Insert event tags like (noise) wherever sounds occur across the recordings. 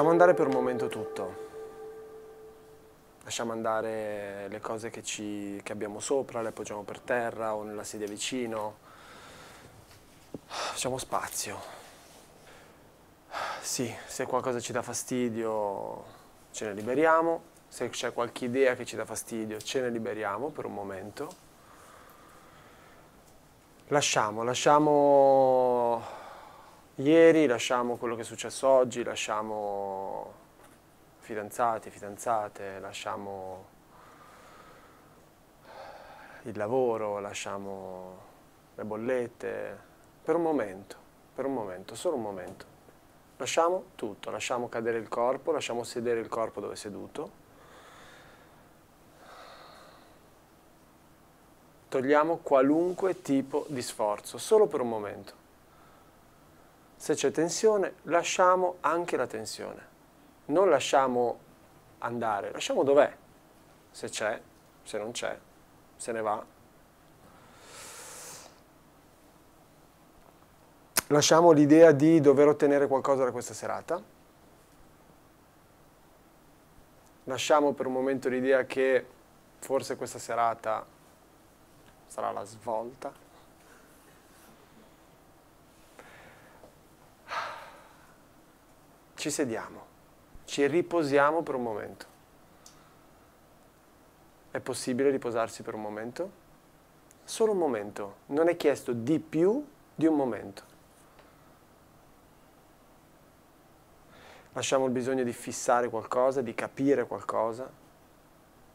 Lasciamo andare per un momento tutto. Lasciamo andare le cose che, ci, che abbiamo sopra, le appoggiamo per terra o nella sedia vicino. Facciamo spazio. Sì, se qualcosa ci dà fastidio ce ne liberiamo, se c'è qualche idea che ci dà fastidio ce ne liberiamo per un momento. Lasciamo, lasciamo ieri, lasciamo quello che è successo oggi, lasciamo fidanzati, fidanzate, lasciamo il lavoro, lasciamo le bollette, per un momento, per un momento, solo un momento. Lasciamo tutto, lasciamo cadere il corpo, lasciamo sedere il corpo dove è seduto, togliamo qualunque tipo di sforzo, solo per un momento se c'è tensione lasciamo anche la tensione, non lasciamo andare, lasciamo dov'è, se c'è, se non c'è, se ne va. Lasciamo l'idea di dover ottenere qualcosa da questa serata, lasciamo per un momento l'idea che forse questa serata sarà la svolta. ci sediamo, ci riposiamo per un momento. È possibile riposarsi per un momento? Solo un momento, non è chiesto di più di un momento. Lasciamo il bisogno di fissare qualcosa, di capire qualcosa.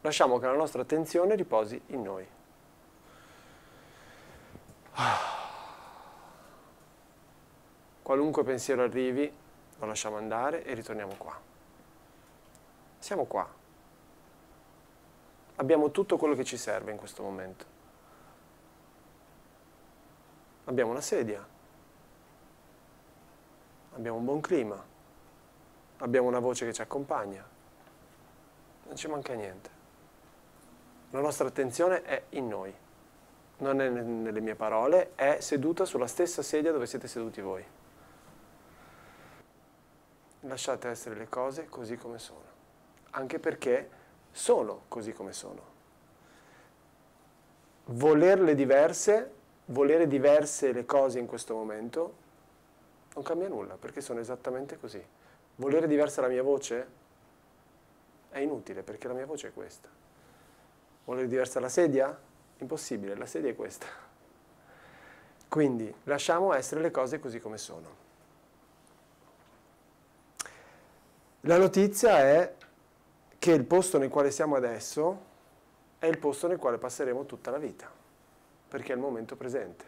Lasciamo che la nostra attenzione riposi in noi. Ah. Qualunque pensiero arrivi, lo lasciamo andare e ritorniamo qua. Siamo qua. Abbiamo tutto quello che ci serve in questo momento. Abbiamo una sedia, abbiamo un buon clima, abbiamo una voce che ci accompagna, non ci manca niente. La nostra attenzione è in noi, non è nelle mie parole, è seduta sulla stessa sedia dove siete seduti voi lasciate essere le cose così come sono, anche perché sono così come sono. Volerle diverse, volere diverse le cose in questo momento, non cambia nulla, perché sono esattamente così. Volere diversa la mia voce è inutile, perché la mia voce è questa. Volere diversa la sedia? Impossibile, la sedia è questa. Quindi lasciamo essere le cose così come sono. La notizia è che il posto nel quale siamo adesso è il posto nel quale passeremo tutta la vita, perché è il momento presente.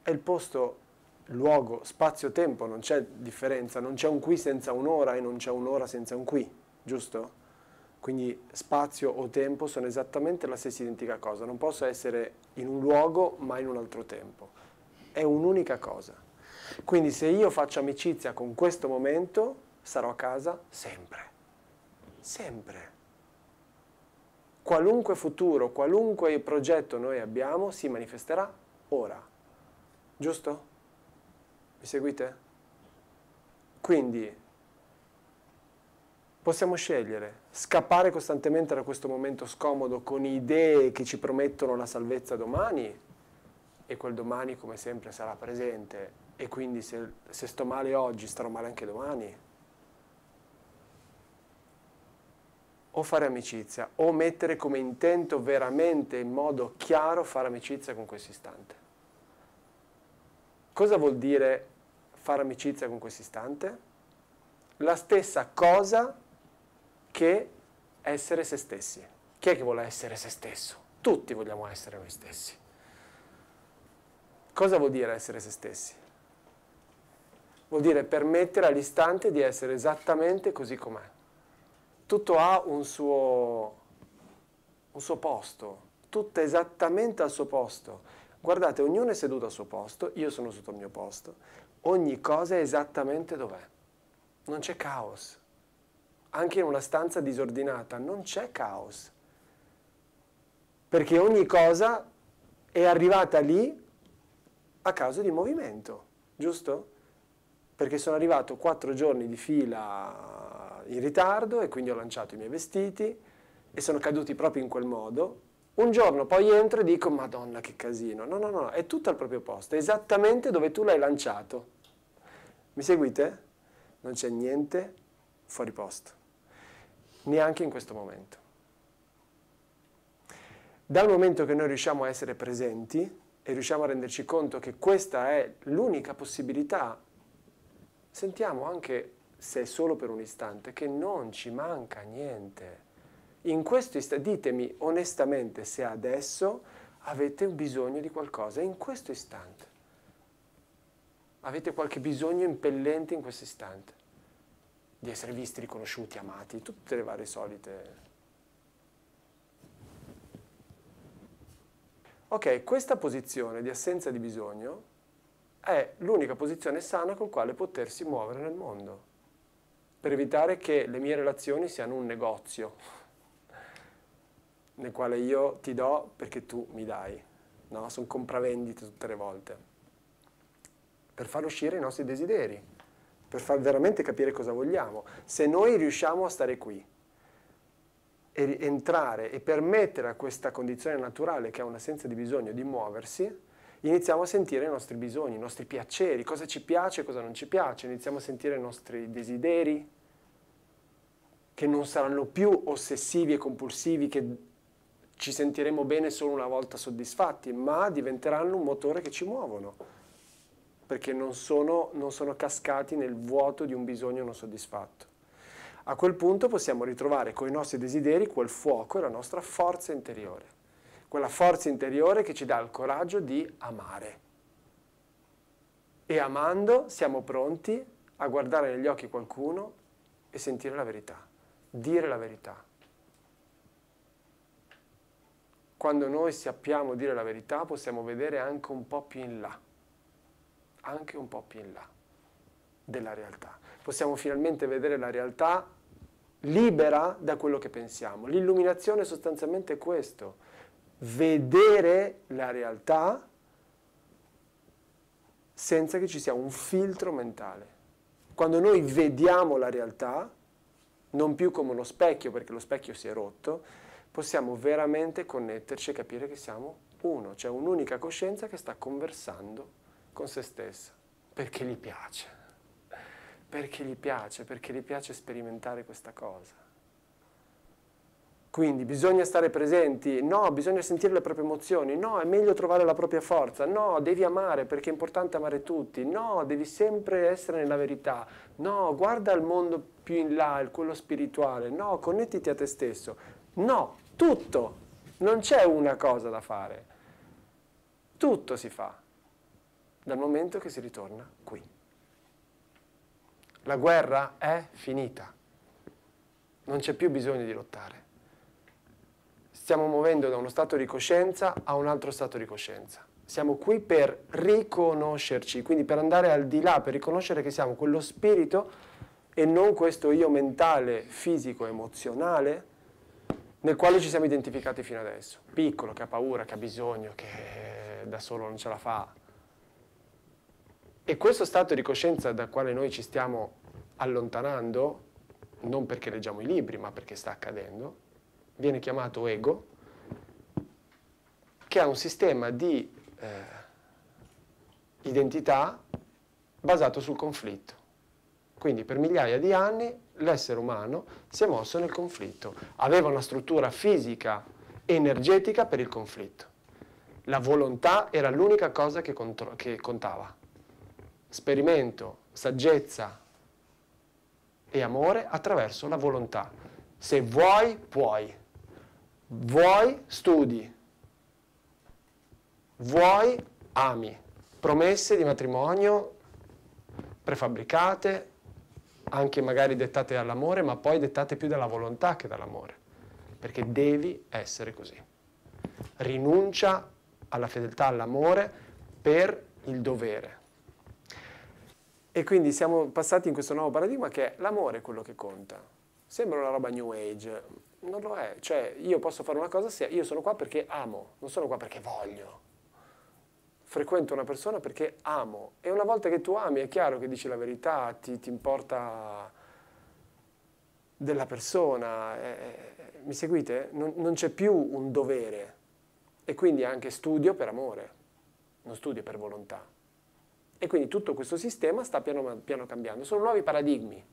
È il posto, luogo, spazio, tempo, non c'è differenza, non c'è un qui senza un'ora e non c'è un'ora senza un qui, giusto? Quindi spazio o tempo sono esattamente la stessa identica cosa, non posso essere in un luogo ma in un altro tempo. È un'unica cosa. Quindi se io faccio amicizia con questo momento, sarò a casa sempre. Sempre. Qualunque futuro, qualunque progetto noi abbiamo, si manifesterà ora. Giusto? Mi seguite? Quindi possiamo scegliere, scappare costantemente da questo momento scomodo con idee che ci promettono la salvezza domani e quel domani come sempre sarà presente e quindi se, se sto male oggi, starò male anche domani. O fare amicizia, o mettere come intento veramente in modo chiaro fare amicizia con questo istante. Cosa vuol dire fare amicizia con questo istante? La stessa cosa che essere se stessi. Chi è che vuole essere se stesso? Tutti vogliamo essere noi stessi. Cosa vuol dire essere se stessi? Vuol dire permettere all'istante di essere esattamente così com'è. Tutto ha un suo, un suo posto, tutto è esattamente al suo posto. Guardate, ognuno è seduto al suo posto, io sono sotto il mio posto, ogni cosa è esattamente dov'è. Non c'è caos. Anche in una stanza disordinata non c'è caos. Perché ogni cosa è arrivata lì a causa di movimento, giusto? perché sono arrivato quattro giorni di fila in ritardo e quindi ho lanciato i miei vestiti e sono caduti proprio in quel modo. Un giorno poi entro e dico, madonna che casino, no no no, è tutto al proprio posto, esattamente dove tu l'hai lanciato. Mi seguite? Non c'è niente fuori posto, neanche in questo momento. Dal momento che noi riusciamo a essere presenti e riusciamo a renderci conto che questa è l'unica possibilità sentiamo anche, se è solo per un istante, che non ci manca niente. In questo istante, ditemi onestamente se adesso avete bisogno di qualcosa, in questo istante. Avete qualche bisogno impellente in questo istante? Di essere visti, riconosciuti, amati, tutte le varie solite Ok, questa posizione di assenza di bisogno è l'unica posizione sana con quale potersi muovere nel mondo, per evitare che le mie relazioni siano un negozio (laughs) nel quale io ti do perché tu mi dai. No? Sono compravendite tutte le volte. Per far uscire i nostri desideri, per far veramente capire cosa vogliamo. Se noi riusciamo a stare qui, e entrare e permettere a questa condizione naturale che ha un'assenza di bisogno di muoversi, iniziamo a sentire i nostri bisogni, i nostri piaceri, cosa ci piace, e cosa non ci piace, iniziamo a sentire i nostri desideri, che non saranno più ossessivi e compulsivi, che ci sentiremo bene solo una volta soddisfatti, ma diventeranno un motore che ci muovono, perché non sono, non sono cascati nel vuoto di un bisogno non soddisfatto. A quel punto possiamo ritrovare con i nostri desideri quel fuoco e la nostra forza interiore quella forza interiore che ci dà il coraggio di amare. E amando siamo pronti a guardare negli occhi qualcuno e sentire la verità, dire la verità. Quando noi sappiamo dire la verità possiamo vedere anche un po' più in là, anche un po' più in là della realtà. Possiamo finalmente vedere la realtà libera da quello che pensiamo. L'illuminazione sostanzialmente è questo vedere la realtà senza che ci sia un filtro mentale. Quando noi vediamo la realtà, non più come uno specchio, perché lo specchio si è rotto, possiamo veramente connetterci e capire che siamo uno, cioè un'unica coscienza che sta conversando con se stessa, perché gli piace, perché gli piace, perché gli piace sperimentare questa cosa. Quindi bisogna stare presenti, no, bisogna sentire le proprie emozioni, no, è meglio trovare la propria forza, no, devi amare perché è importante amare tutti, no, devi sempre essere nella verità, no, guarda il mondo più in là, quello spirituale, no, connettiti a te stesso, no, tutto, non c'è una cosa da fare, tutto si fa dal momento che si ritorna qui. La guerra è finita, non c'è più bisogno di lottare stiamo muovendo da uno stato di coscienza a un altro stato di coscienza. Siamo qui per riconoscerci, quindi per andare al di là, per riconoscere che siamo quello spirito e non questo io mentale, fisico, emozionale nel quale ci siamo identificati fino adesso. Piccolo, che ha paura, che ha bisogno, che da solo non ce la fa. E questo stato di coscienza dal quale noi ci stiamo allontanando, non perché leggiamo i libri, ma perché sta accadendo, viene chiamato ego, che ha un sistema di eh, identità basato sul conflitto. Quindi per migliaia di anni l'essere umano si è mosso nel conflitto, aveva una struttura fisica e energetica per il conflitto. La volontà era l'unica cosa che, che contava. Sperimento, saggezza e amore attraverso la volontà. Se vuoi, puoi. Vuoi studi, vuoi ami. Promesse di matrimonio prefabbricate, anche magari dettate dall'amore, ma poi dettate più dalla volontà che dall'amore, perché devi essere così. Rinuncia alla fedeltà, all'amore per il dovere. E quindi siamo passati in questo nuovo paradigma che è l'amore quello che conta. Sembra una roba new age, non lo è. Cioè, io posso fare una cosa se io sono qua perché amo, non sono qua perché voglio. Frequento una persona perché amo. E una volta che tu ami, è chiaro che dici la verità, ti, ti importa della persona. eh, eh, eh mi seguite? Non, non c'è più un dovere. E quindi anche studio per amore, non studio per volontà. E quindi tutto questo sistema sta piano, piano cambiando. Sono nuovi paradigmi.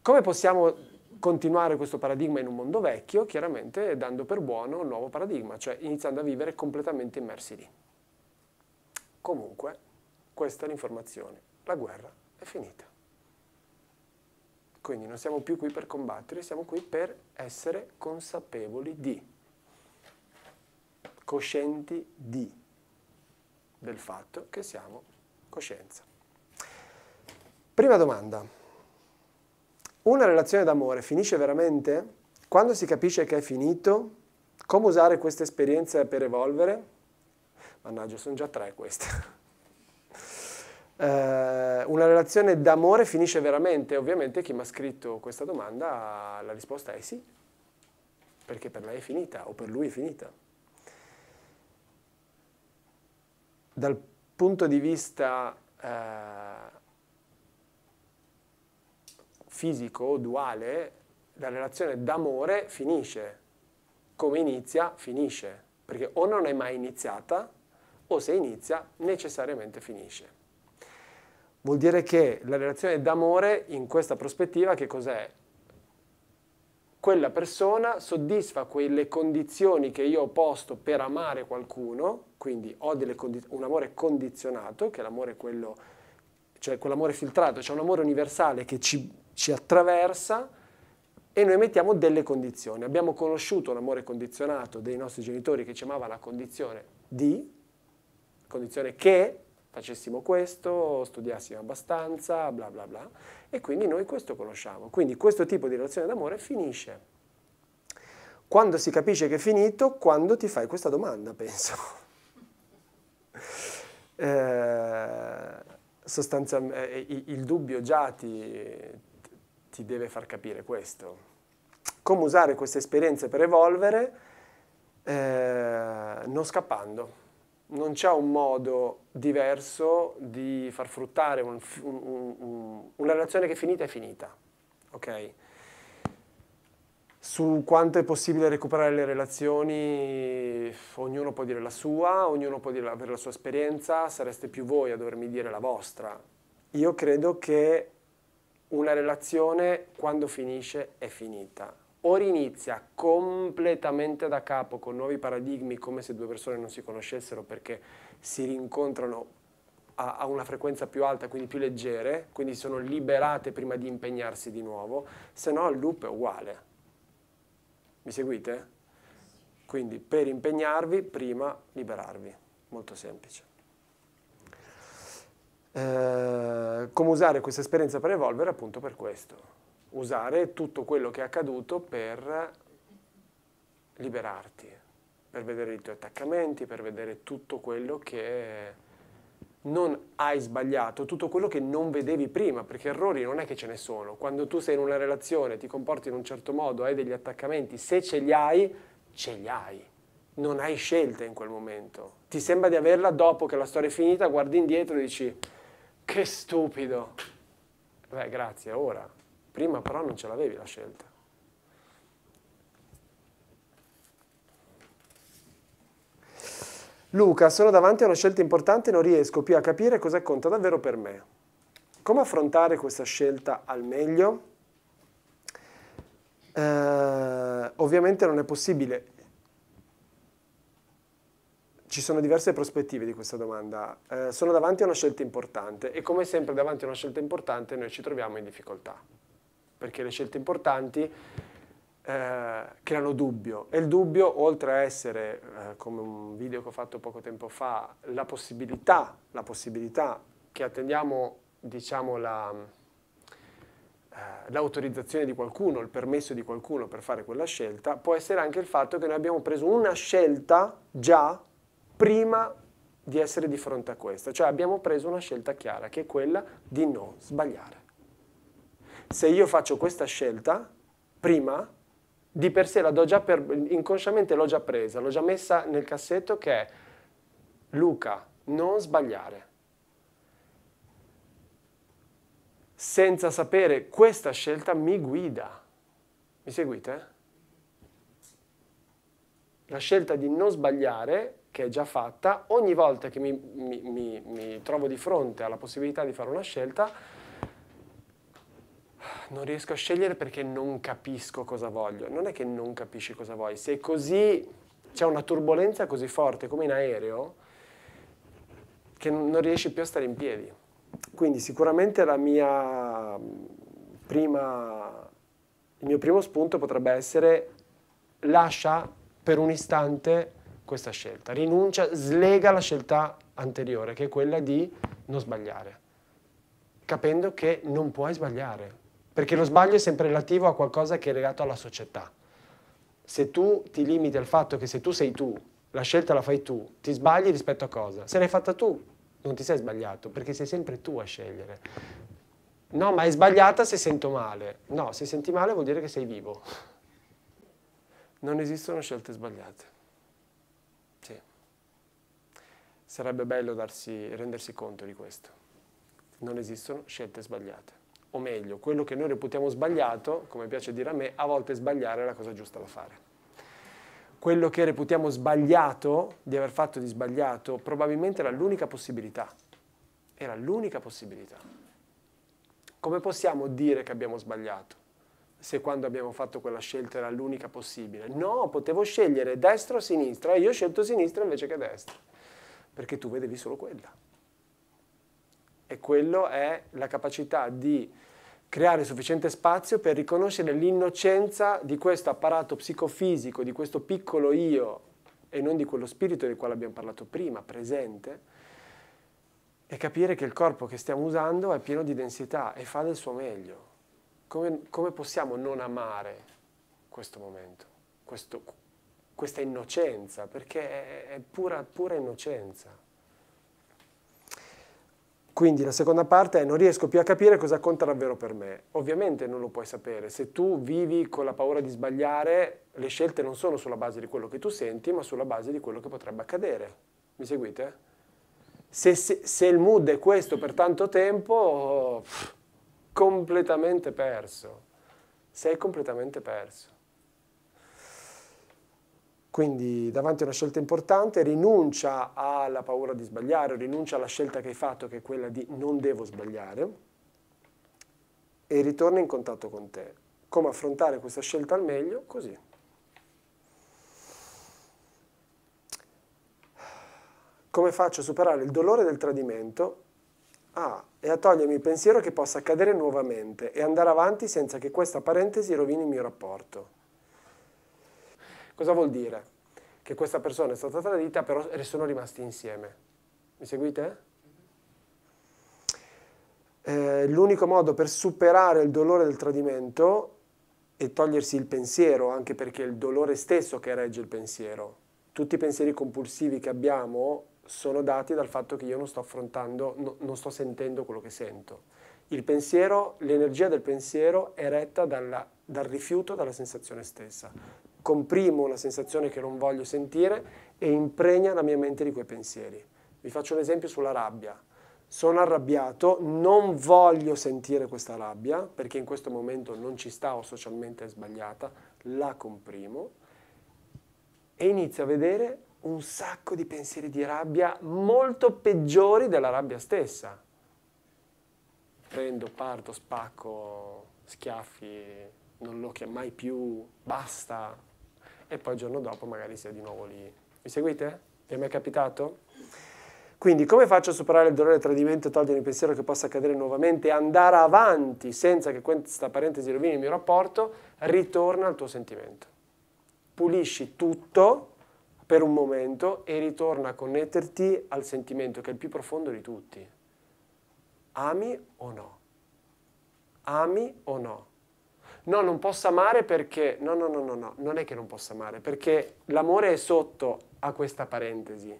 Come possiamo continuare questo paradigma in un mondo vecchio, chiaramente dando per buono un nuovo paradigma, cioè iniziando a vivere completamente immersi lì. Comunque, questa è l'informazione. La guerra è finita. Quindi non siamo più qui per combattere, siamo qui per essere consapevoli di, coscienti di, del fatto che siamo coscienza. Prima domanda. Una relazione d'amore finisce veramente? Quando si capisce che è finito? Come usare questa esperienza per evolvere? Mannaggia, sono già tre queste. uh, (laughs) una relazione d'amore finisce veramente? Ovviamente chi mi ha scritto questa domanda, la risposta è sì, perché per lei è finita o per lui è finita. Dal punto di vista... Uh, fisico o duale, la relazione d'amore finisce. Come inizia, finisce. Perché o non è mai iniziata, o se inizia, necessariamente finisce. Vuol dire che la relazione d'amore, in questa prospettiva, che cos'è? Quella persona soddisfa quelle condizioni che io ho posto per amare qualcuno, quindi ho condi- un amore condizionato, che l'amore è quello, cioè quell'amore filtrato, cioè un amore universale che ci ci attraversa e noi mettiamo delle condizioni. Abbiamo conosciuto l'amore condizionato dei nostri genitori che ci la condizione di, condizione che facessimo questo, studiassimo abbastanza, bla bla bla, e quindi noi questo conosciamo. Quindi questo tipo di relazione d'amore finisce. Quando si capisce che è finito? Quando ti fai questa domanda, penso. (laughs) eh, sostanzialmente eh, il dubbio già ti, ti deve far capire questo. Come usare queste esperienze per evolvere eh, non scappando. Non c'è un modo diverso di far fruttare un, un, un, una relazione che è finita è finita. Ok? Su quanto è possibile recuperare le relazioni, ognuno può dire la sua, ognuno può dire, avere la sua esperienza, sareste più voi a dovermi dire la vostra. Io credo che una relazione quando finisce è finita. O rinizia completamente da capo con nuovi paradigmi come se due persone non si conoscessero perché si rincontrano a, una frequenza più alta, quindi più leggere, quindi sono liberate prima di impegnarsi di nuovo, se no il loop è uguale. Mi seguite? Quindi per impegnarvi prima liberarvi, molto semplice. Eh, come usare questa esperienza per evolvere appunto per questo, usare tutto quello che è accaduto per liberarti, per vedere i tuoi attaccamenti, per vedere tutto quello che non hai sbagliato, tutto quello che non vedevi prima, perché errori non è che ce ne sono. Quando tu sei in una relazione, ti comporti in un certo modo, hai degli attaccamenti, se ce li hai, ce li hai. Non hai scelta in quel momento. Ti sembra di averla dopo che la storia è finita, guardi indietro e dici che stupido! Beh, grazie, ora. Prima però non ce l'avevi la scelta. Luca, sono davanti a una scelta importante e non riesco più a capire cosa conta davvero per me. Come affrontare questa scelta al meglio? Eh, ovviamente non è possibile ci sono diverse prospettive di questa domanda. Eh, sono davanti a una scelta importante e come sempre davanti a una scelta importante noi ci troviamo in difficoltà, perché le scelte importanti eh, creano dubbio e il dubbio, oltre a essere, eh, come un video che ho fatto poco tempo fa, la possibilità, la possibilità che attendiamo diciamo, la, eh, l'autorizzazione di qualcuno, il permesso di qualcuno per fare quella scelta, può essere anche il fatto che noi abbiamo preso una scelta già prima di essere di fronte a questo. Cioè abbiamo preso una scelta chiara, che è quella di non sbagliare. Se io faccio questa scelta, prima, di per sé la do già per, inconsciamente l'ho già presa, l'ho già messa nel cassetto che è Luca, non sbagliare. Senza sapere questa scelta mi guida. Mi seguite? La scelta di non sbagliare che è già fatta, ogni volta che mi, mi, mi, mi trovo di fronte alla possibilità di fare una scelta, non riesco a scegliere perché non capisco cosa voglio. Non è che non capisci cosa vuoi, se così c'è una turbolenza così forte come in aereo che non riesci più a stare in piedi. Quindi sicuramente la mia prima, il mio primo spunto potrebbe essere lascia per un istante questa scelta, rinuncia, slega la scelta anteriore, che è quella di non sbagliare, capendo che non puoi sbagliare, perché lo sbaglio è sempre relativo a qualcosa che è legato alla società. Se tu ti limiti al fatto che se tu sei tu, la scelta la fai tu, ti sbagli rispetto a cosa? Se l'hai fatta tu, non ti sei sbagliato, perché sei sempre tu a scegliere. No, ma è sbagliata se sento male. No, se senti male vuol dire che sei vivo. Non esistono scelte sbagliate. Sarebbe bello darsi, rendersi conto di questo. Non esistono scelte sbagliate. O meglio, quello che noi reputiamo sbagliato, come piace dire a me, a volte sbagliare è la cosa giusta da fare quello che reputiamo sbagliato, di aver fatto di sbagliato, probabilmente era l'unica possibilità. Era l'unica possibilità. Come possiamo dire che abbiamo sbagliato se quando abbiamo fatto quella scelta era l'unica possibile? No, potevo scegliere destra o sinistra e io ho scelto sinistra invece che destra perché tu vedevi solo quella. E quello è la capacità di creare sufficiente spazio per riconoscere l'innocenza di questo apparato psicofisico, di questo piccolo io e non di quello spirito del quale abbiamo parlato prima, presente, e capire che il corpo che stiamo usando è pieno di densità e fa del suo meglio. Come, come possiamo non amare questo momento, questo, questa innocenza, perché è pura, pura innocenza. Quindi la seconda parte è non riesco più a capire cosa conta davvero per me. Ovviamente non lo puoi sapere. Se tu vivi con la paura di sbagliare, le scelte non sono sulla base di quello che tu senti, ma sulla base di quello che potrebbe accadere. Mi seguite? Se, se, se il mood è questo per tanto tempo, pff, completamente perso. Sei completamente perso. Quindi davanti a una scelta importante rinuncia alla paura di sbagliare, rinuncia alla scelta che hai fatto che è quella di non devo sbagliare e ritorna in contatto con te. Come affrontare questa scelta al meglio? Così. Come faccio a superare il dolore del tradimento? Ah, e a togliermi il pensiero che possa accadere nuovamente e andare avanti senza che questa parentesi rovini il mio rapporto. Cosa vuol dire? Che questa persona è stata tradita, però sono rimasti insieme. Mi seguite? Eh, l'unico modo per superare il dolore del tradimento è togliersi il pensiero, anche perché è il dolore stesso che regge il pensiero. Tutti i pensieri compulsivi che abbiamo sono dati dal fatto che io non sto affrontando, no, non sto sentendo quello che sento. Il pensiero, l'energia del pensiero è retta dalla, dal rifiuto, dalla sensazione stessa comprimo una sensazione che non voglio sentire e impregna la mia mente di quei pensieri. Vi faccio un esempio sulla rabbia. Sono arrabbiato, non voglio sentire questa rabbia perché in questo momento non ci sta o socialmente è sbagliata, la comprimo e inizio a vedere un sacco di pensieri di rabbia molto peggiori della rabbia stessa. Prendo, parto, spacco, schiaffi, non lo mai più, basta, e poi il giorno dopo magari sia di nuovo lì. Mi seguite? Vi è mai capitato? Quindi come faccio a superare il dolore il tradimento e togliere il pensiero che possa accadere nuovamente e andare avanti senza che questa parentesi rovini il mio rapporto? Ritorna al tuo sentimento. Pulisci tutto per un momento e ritorna a connetterti al sentimento che è il più profondo di tutti. Ami o no? Ami o no? no, non posso amare perché... No, no, no, no, no, non è che non posso amare, perché l'amore è sotto a questa parentesi.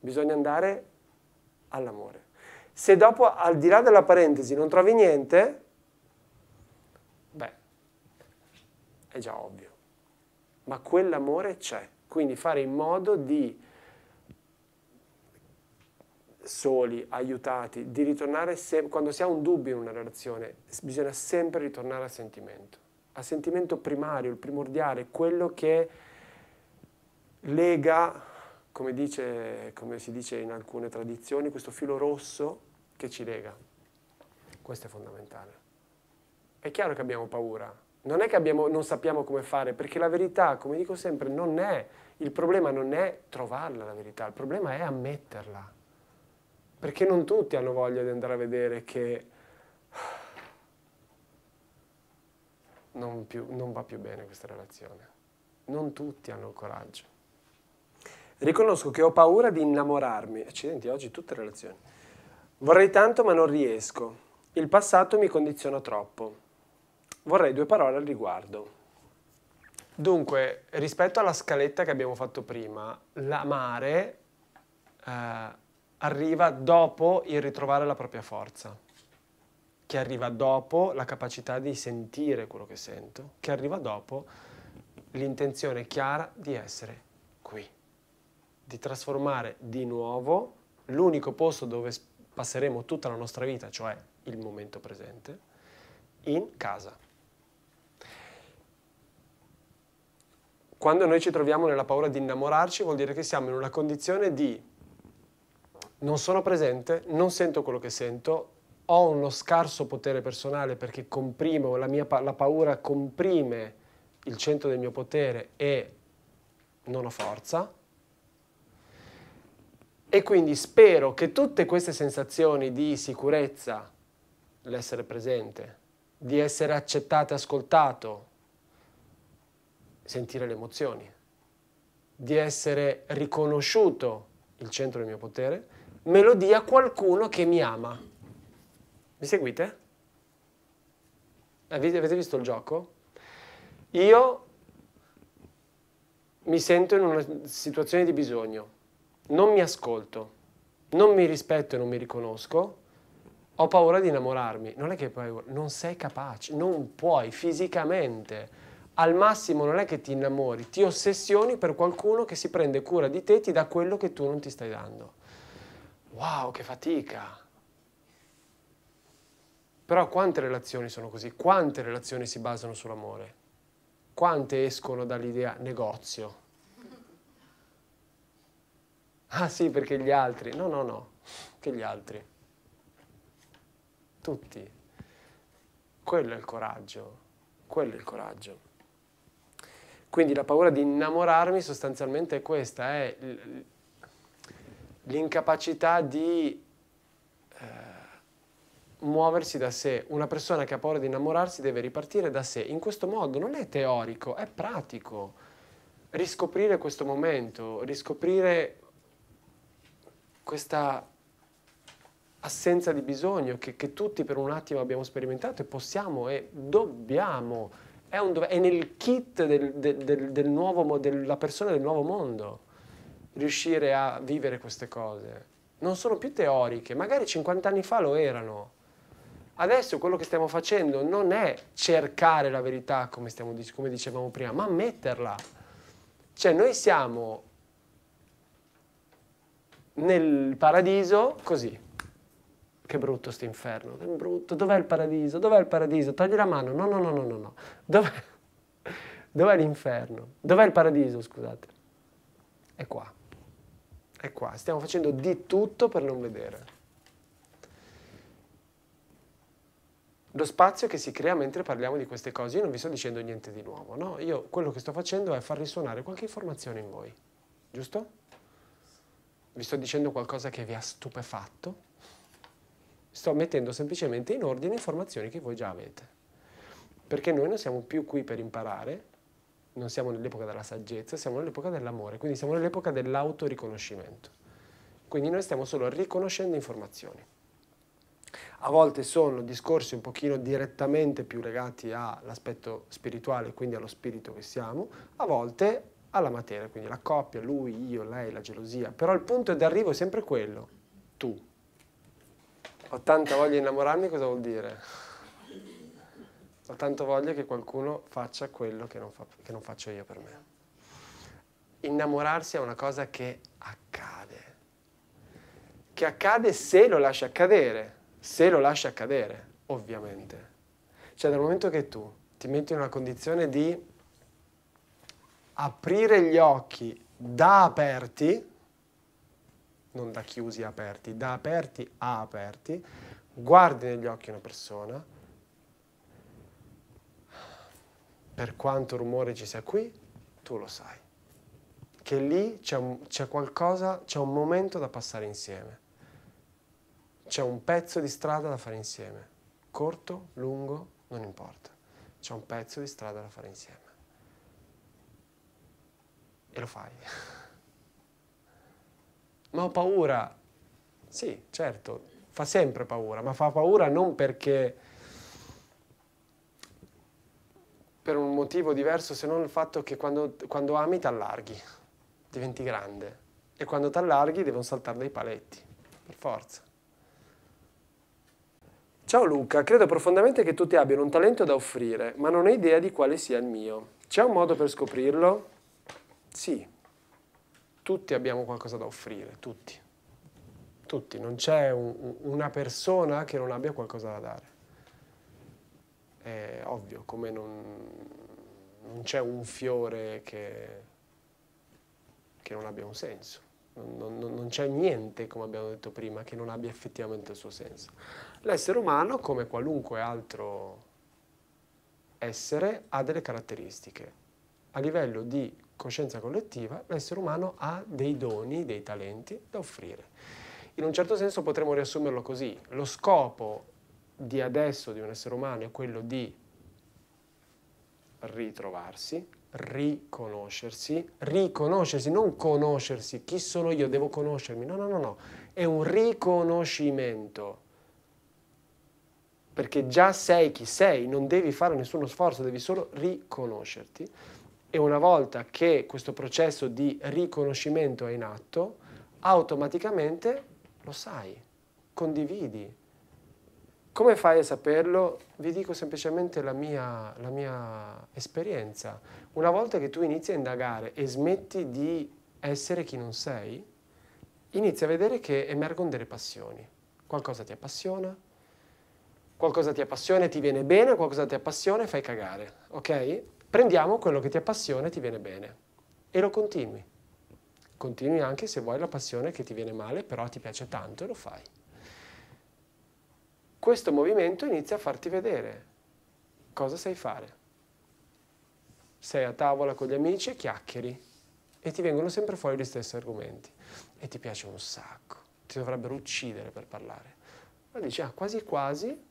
Bisogna andare all'amore. Se dopo, al di là della parentesi, non trovi niente, beh, è già ovvio. Ma quell'amore c'è. Quindi fare in modo di soli, aiutati, di ritornare sempre, quando si ha un dubbio in una relazione, bisogna sempre ritornare al sentimento, al sentimento primario, il primordiale, quello che lega, come, dice, come si dice in alcune tradizioni, questo filo rosso che ci lega. Questo è fondamentale. È chiaro che abbiamo paura, non è che abbiamo, non sappiamo come fare, perché la verità, come dico sempre, non è, il problema non è trovarla la verità, il problema è ammetterla. Perché non tutti hanno voglia di andare a vedere che non, più, non va più bene questa relazione. Non tutti hanno il coraggio. Riconosco che ho paura di innamorarmi. Accidenti, oggi tutte relazioni. Vorrei tanto ma non riesco. Il passato mi condiziona troppo. Vorrei due parole al riguardo. Dunque, rispetto alla scaletta che abbiamo fatto prima, l'amare eh, arriva dopo il ritrovare la propria forza, che arriva dopo la capacità di sentire quello che sento, che arriva dopo l'intenzione chiara di essere qui, di trasformare di nuovo l'unico posto dove passeremo tutta la nostra vita, cioè il momento presente, in casa. Quando noi ci troviamo nella paura di innamorarci vuol dire che siamo in una condizione di non sono presente, non sento quello che sento, ho uno scarso potere personale perché comprimo, la, mia, la paura comprime il centro del mio potere e non ho forza. E quindi spero che tutte queste sensazioni di sicurezza, l'essere presente, di essere accettato e ascoltato, sentire le emozioni, di essere riconosciuto il centro del mio potere, me lo melodia qualcuno che mi ama. Mi seguite? Avete visto il gioco? Io mi sento in una situazione di bisogno, non mi ascolto, non mi rispetto e non mi riconosco, ho paura di innamorarmi. Non è che poi non sei capace, non puoi fisicamente. Al massimo non è che ti innamori, ti ossessioni per qualcuno che si prende cura di te, e ti dà quello che tu non ti stai dando. Wow, che fatica! Però quante relazioni sono così? Quante relazioni si basano sull'amore? Quante escono dall'idea negozio? Ah sì, perché gli altri. No, no, no, che gli altri. Tutti. Quello è il coraggio. Quello è il coraggio. Quindi la paura di innamorarmi sostanzialmente è questa, è l'incapacità di eh, muoversi da sé. Una persona che ha paura di innamorarsi deve ripartire da sé. In questo modo non è teorico, è pratico. Riscoprire questo momento, riscoprire questa assenza di bisogno che, che, tutti per un attimo abbiamo sperimentato e possiamo e dobbiamo, è, è nel kit del, del, del, nuovo, della persona del nuovo mondo riuscire a vivere queste cose. Non sono più teoriche, magari 50 anni fa lo erano. Adesso quello che stiamo facendo non è cercare la verità, come, stiamo, come dicevamo prima, ma metterla. Cioè noi siamo nel paradiso così. Che brutto sto inferno, che brutto. Dov'è il paradiso? Dov'è il paradiso? Togli la mano. No, no, no, no, no. no. Dov'è, (laughs) dov'è l'inferno? Dov'è il paradiso, scusate? È qua. È qua, stiamo facendo di tutto per non vedere. Lo spazio che si crea mentre parliamo di queste cose, io non vi sto dicendo niente di nuovo, no? Io quello che sto facendo è far risuonare qualche informazione in voi, giusto? Vi sto dicendo qualcosa che vi ha stupefatto? Sto mettendo semplicemente in ordine informazioni che voi già avete. Perché noi non siamo più qui per imparare, non siamo nell'epoca della saggezza, siamo nell'epoca dell'amore, quindi siamo nell'epoca dell'autoriconoscimento. Quindi noi stiamo solo riconoscendo informazioni. A volte sono discorsi un pochino direttamente più legati all'aspetto spirituale, quindi allo spirito che siamo, a volte alla materia, quindi la coppia, lui, io, lei, la gelosia. Però il punto d'arrivo è sempre quello, tu. Ho tanta voglia di innamorarmi, cosa vuol dire? Ho tanto voglia che qualcuno faccia quello che non, fa, che non faccio io per me. Innamorarsi è una cosa che accade. Che accade se lo lasci accadere. Se lo lasci accadere, ovviamente. Cioè dal momento che tu ti metti in una condizione di aprire gli occhi da aperti, non da chiusi a aperti, da aperti a aperti, guardi negli occhi una persona, per quanto rumore ci sia qui, tu lo sai. Che lì c'è qualcosa, c'è un momento da passare insieme. C'è un pezzo di strada da fare insieme. Corto, lungo, non importa. C'è un pezzo di strada da fare insieme. E lo fai. (laughs) ma ho paura. Sì, certo, fa sempre paura, ma fa paura non perché per un motivo diverso se non il fatto che quando, quando ami ti allarghi, diventi grande e quando ti allarghi devono saltare dei paletti, per forza. Ciao Luca, credo profondamente che tutti abbiano un talento da offrire, ma non ho idea di quale sia il mio. C'è un modo per scoprirlo? Sì, tutti abbiamo qualcosa da offrire, tutti. Tutti, non c'è un, una persona che non abbia qualcosa da dare è ovvio, come non, non c'è un fiore che, che, non abbia un senso, non, non, non c'è niente, come abbiamo detto prima, che non abbia effettivamente il suo senso. L'essere umano, come qualunque altro essere, ha delle caratteristiche. A livello di coscienza collettiva, l'essere umano ha dei doni, dei talenti da offrire. In un certo senso potremmo riassumerlo così, lo scopo di adesso di un essere umano è quello di ritrovarsi, riconoscersi, riconoscersi, non conoscersi, chi sono io, devo conoscermi, no, no, no, no, è un riconoscimento, perché già sei chi sei, non devi fare nessuno sforzo, devi solo riconoscerti e una volta che questo processo di riconoscimento è in atto, automaticamente lo sai, condividi, come fai a saperlo? Vi dico semplicemente la mia, la mia esperienza. Una volta che tu inizi a indagare e smetti di essere chi non sei, inizi a vedere che emergono delle passioni. Qualcosa ti appassiona, qualcosa ti appassiona e ti viene bene, qualcosa ti appassiona e fai cagare, ok? Prendiamo quello che ti appassiona e ti viene bene e lo continui. Continui anche se vuoi la passione che ti viene male, però ti piace tanto e lo fai questo movimento inizia a farti vedere cosa sai fare. Sei a tavola con gli amici e chiacchieri e ti vengono sempre fuori gli stessi argomenti e ti piace un sacco, ti dovrebbero uccidere per parlare. Ma dici, ah, quasi quasi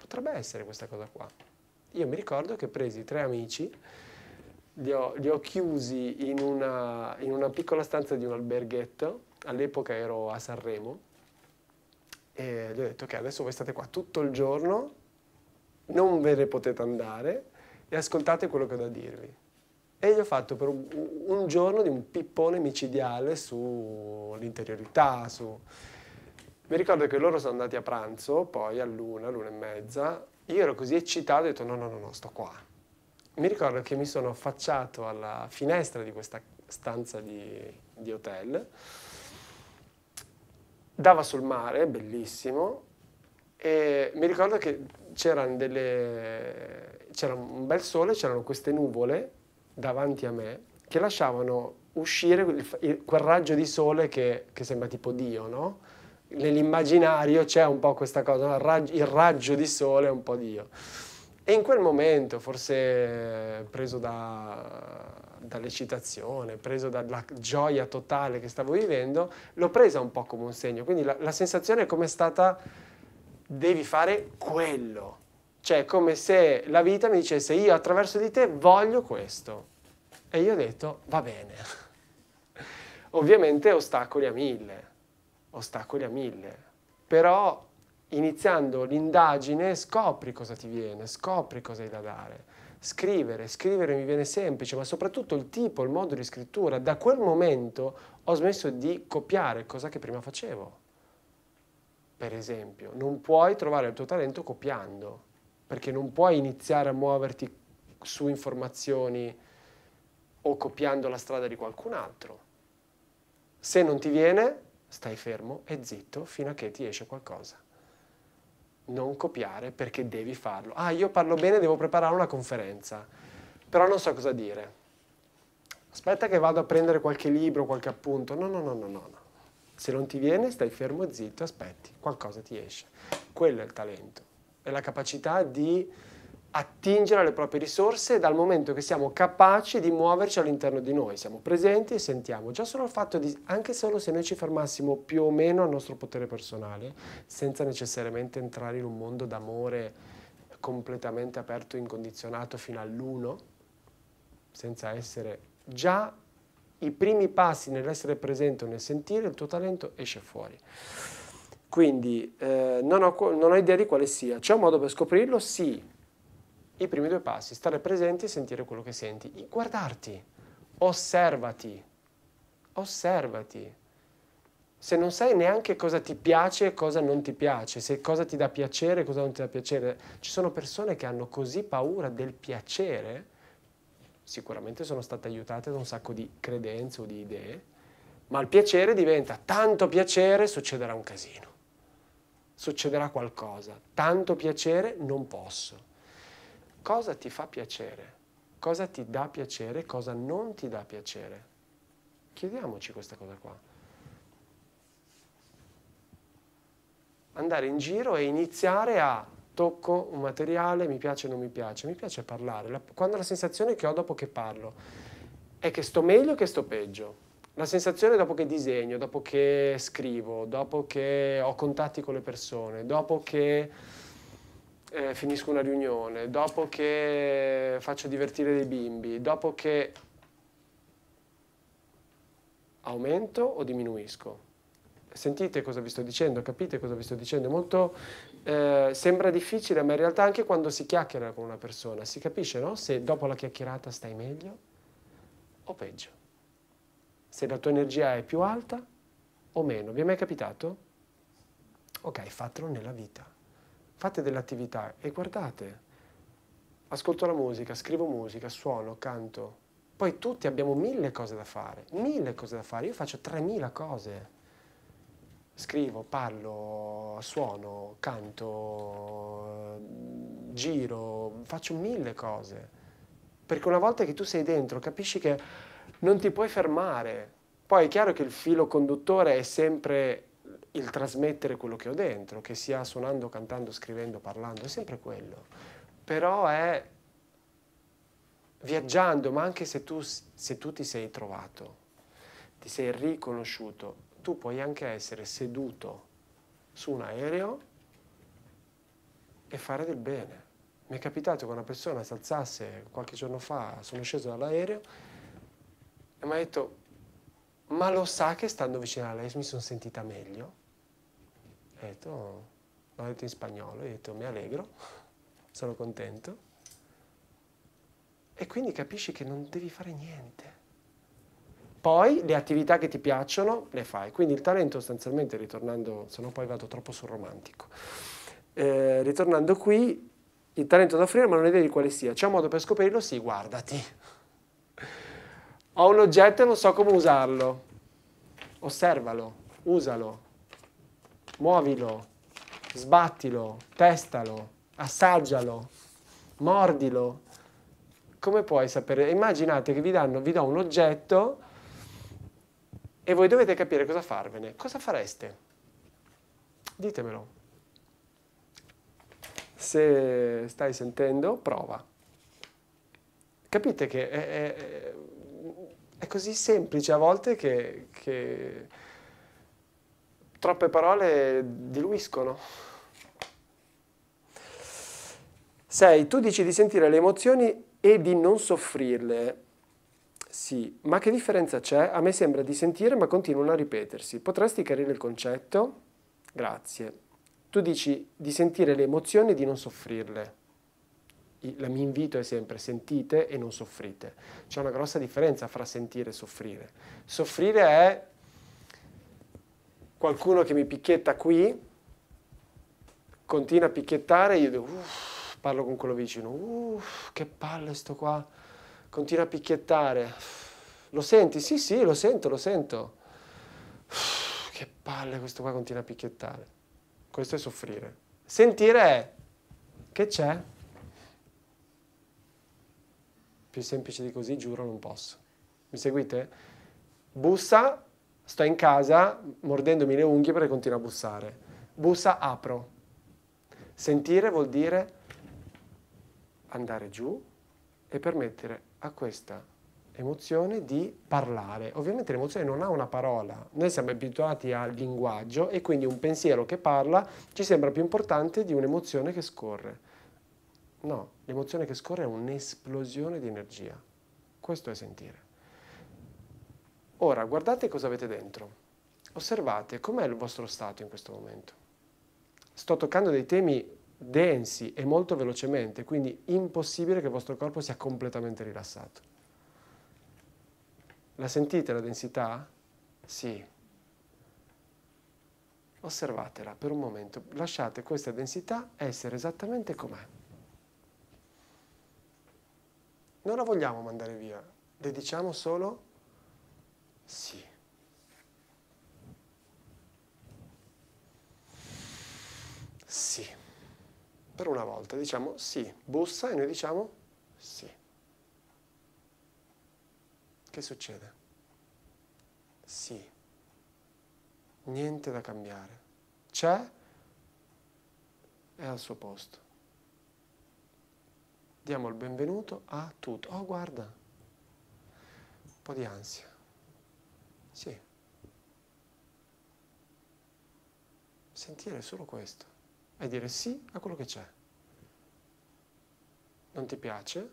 potrebbe essere questa cosa qua. Io mi ricordo che ho presi tre amici, li ho, li ho chiusi in una, in una piccola stanza di un alberghetto, all'epoca ero a Sanremo, e gli ho detto ok adesso voi state qua tutto il giorno, non ve ne potete andare e ascoltate quello che ho da dirvi. E gli ho fatto per un, giorno di un pippone micidiale sull'interiorità, su... Mi ricordo che loro sono andati a pranzo, poi all'una, all'una e mezza, io ero così eccitato, e ho detto no, no, no, no, sto qua. Mi ricordo che mi sono affacciato alla finestra di questa stanza di, di hotel dava sul mare, bellissimo, e mi ricordo che c'erano delle... c'era un bel sole, c'erano queste nuvole davanti a me che lasciavano uscire quel, quel raggio di sole che, che, sembra tipo Dio, no? Nell'immaginario c'è un po' questa cosa, no? il, raggio, il raggio di sole è un po' Dio. E in quel momento, forse preso da, dall'eccitazione, preso dalla gioia totale che stavo vivendo, l'ho presa un po' come un segno. Quindi la, la sensazione è come stata, devi fare quello. Cioè, come se la vita mi dicesse, io attraverso di te voglio questo. E io ho detto, va bene. (laughs) Ovviamente ostacoli a mille, ostacoli a mille. Però iniziando l'indagine scopri cosa ti viene, scopri cosa hai da dare scrivere, scrivere mi viene semplice, ma soprattutto il tipo, il modo di scrittura. Da quel momento ho smesso di copiare, cosa che prima facevo. Per esempio, non puoi trovare il tuo talento copiando, perché non puoi iniziare a muoverti su informazioni o copiando la strada di qualcun altro. Se non ti viene, stai fermo e zitto fino a che ti esce qualcosa non copiare perché devi farlo. Ah, io parlo bene, devo preparare una conferenza, però non so cosa dire. Aspetta che vado a prendere qualche libro, qualche appunto. No, no, no, no, no. Se non ti viene, stai fermo, zitto, aspetti, qualcosa ti esce. Quello è il talento, è la capacità di attingere alle proprie risorse dal momento che siamo capaci di muoverci all'interno di noi, siamo presenti e sentiamo. Già solo il fatto di, anche solo se noi ci fermassimo più o meno al nostro potere personale, senza necessariamente entrare in un mondo d'amore completamente aperto, incondizionato fino all'uno, senza essere già i primi passi nell'essere presente o nel sentire, il tuo talento esce fuori. Quindi eh, non, ho, non ho idea di quale sia. C'è un modo per scoprirlo? Sì, i primi due passi, stare presenti e sentire quello che senti. Guardarti, osservati, osservati. Se non sai neanche cosa ti piace e cosa non ti piace, se cosa ti dà piacere e cosa non ti dà piacere, ci sono persone che hanno così paura del piacere, sicuramente sono state aiutate da un sacco di credenze o di idee, ma il piacere diventa tanto piacere, succederà un casino, succederà qualcosa, tanto piacere non posso cosa ti fa piacere, cosa ti dà piacere, cosa non ti dà piacere. Chiediamoci questa cosa qua. Andare in giro e iniziare a tocco un materiale, mi piace o non mi piace, mi piace parlare. La, quando la sensazione che ho dopo che parlo è che sto meglio o che sto peggio. La sensazione dopo che disegno, dopo che scrivo, dopo che ho contatti con le persone, dopo che eh, finisco una riunione, dopo che faccio divertire dei bimbi, dopo che aumento o diminuisco? Sentite cosa vi sto dicendo, capite cosa vi sto dicendo, molto, eh, sembra difficile, ma in realtà anche quando si chiacchiera con una persona si capisce no? se dopo la chiacchierata stai meglio o peggio, se la tua energia è più alta o meno. Vi è mai capitato? Ok, fatelo nella vita fate delle attività e guardate, ascolto la musica, scrivo musica, suono, canto. Poi tutti abbiamo mille cose da fare, mille cose da fare, io faccio 3.000 cose. Scrivo, parlo, suono, canto, giro, faccio mille cose. Perché una volta che tu sei dentro capisci che non ti puoi fermare. Poi è chiaro che il filo conduttore è sempre il trasmettere quello che ho dentro, che sia suonando, cantando, scrivendo, parlando, è sempre quello. Però è viaggiando, ma anche se tu, se tu ti sei trovato, ti sei riconosciuto, tu puoi anche essere seduto su un aereo e fare del bene. Mi è capitato che una persona si alzasse qualche giorno fa, sono sceso dall'aereo e mi ha detto, ma lo sa che stando vicino a lei mi sono sentita meglio? ho detto, l'ho detto in spagnolo, ho detto mi allegro, sono contento. E quindi capisci che non devi fare niente. Poi le attività che ti piacciono le fai. Quindi il talento sostanzialmente, ritornando, se no poi vado troppo sul romantico, eh, ritornando qui, il talento da offrire, ma non idea di quale sia. C'è un modo per scoprirlo? Sì, guardati. Ho un oggetto e non so come usarlo. Osservalo, usalo, muovilo, sbattilo, testalo, assaggialo, mordilo. Come puoi sapere? Immaginate che vi, danno, vi do un oggetto e voi dovete capire cosa farvene. Cosa fareste? Ditemelo. Se stai sentendo, prova. Capite che è, è, è così semplice a volte che, che troppe parole diluiscono. Sei, Tu dici di sentire le emozioni e di non soffrirle. Sì, ma che differenza c'è? A me sembra di sentire ma continuano a ripetersi. Potresti chiarire il concetto? Grazie. Tu dici di sentire le emozioni e di non soffrirle. La mia invito è sempre sentite e non soffrite. C'è una grossa differenza fra sentire e soffrire. Soffrire è qualcuno che mi picchietta qui, continua a picchiettare, io dico, uff, parlo con quello vicino, uff, che palle sto qua, continua a picchiettare, lo senti? Sì, sì, lo sento, lo sento, uff, che palle questo qua continua a picchiettare, questo è soffrire. Sentire è, che c'è? Più semplice di così, giuro, non posso. Mi seguite? Bussa, sto in casa mordendomi le unghie perché continuo a bussare. Bussa, apro. Sentire vuol dire andare giù e permettere a questa emozione di parlare. Ovviamente l'emozione non ha una parola, noi siamo abituati al linguaggio e quindi un pensiero che parla ci sembra più importante di un'emozione che scorre. No, l'emozione che scorre è un'esplosione di energia. Questo è sentire. Ora guardate cosa avete dentro. Osservate com'è il vostro stato in questo momento. Sto toccando dei temi densi e molto velocemente, quindi impossibile che il vostro corpo sia completamente rilassato. La sentite la densità? Sì. Osservatela per un momento, lasciate questa densità essere esattamente com'è. Non la vogliamo mandare via, le diciamo solo sì. Sì. Per una volta diciamo sì, bussa e noi diciamo sì. Che succede? Sì. Niente da cambiare. C'è? È al suo posto. Diamo il benvenuto a tutto. Oh, guarda. Un po' di ansia. Sì. Sentire solo questo e dire sì a quello che c'è. Non ti piace?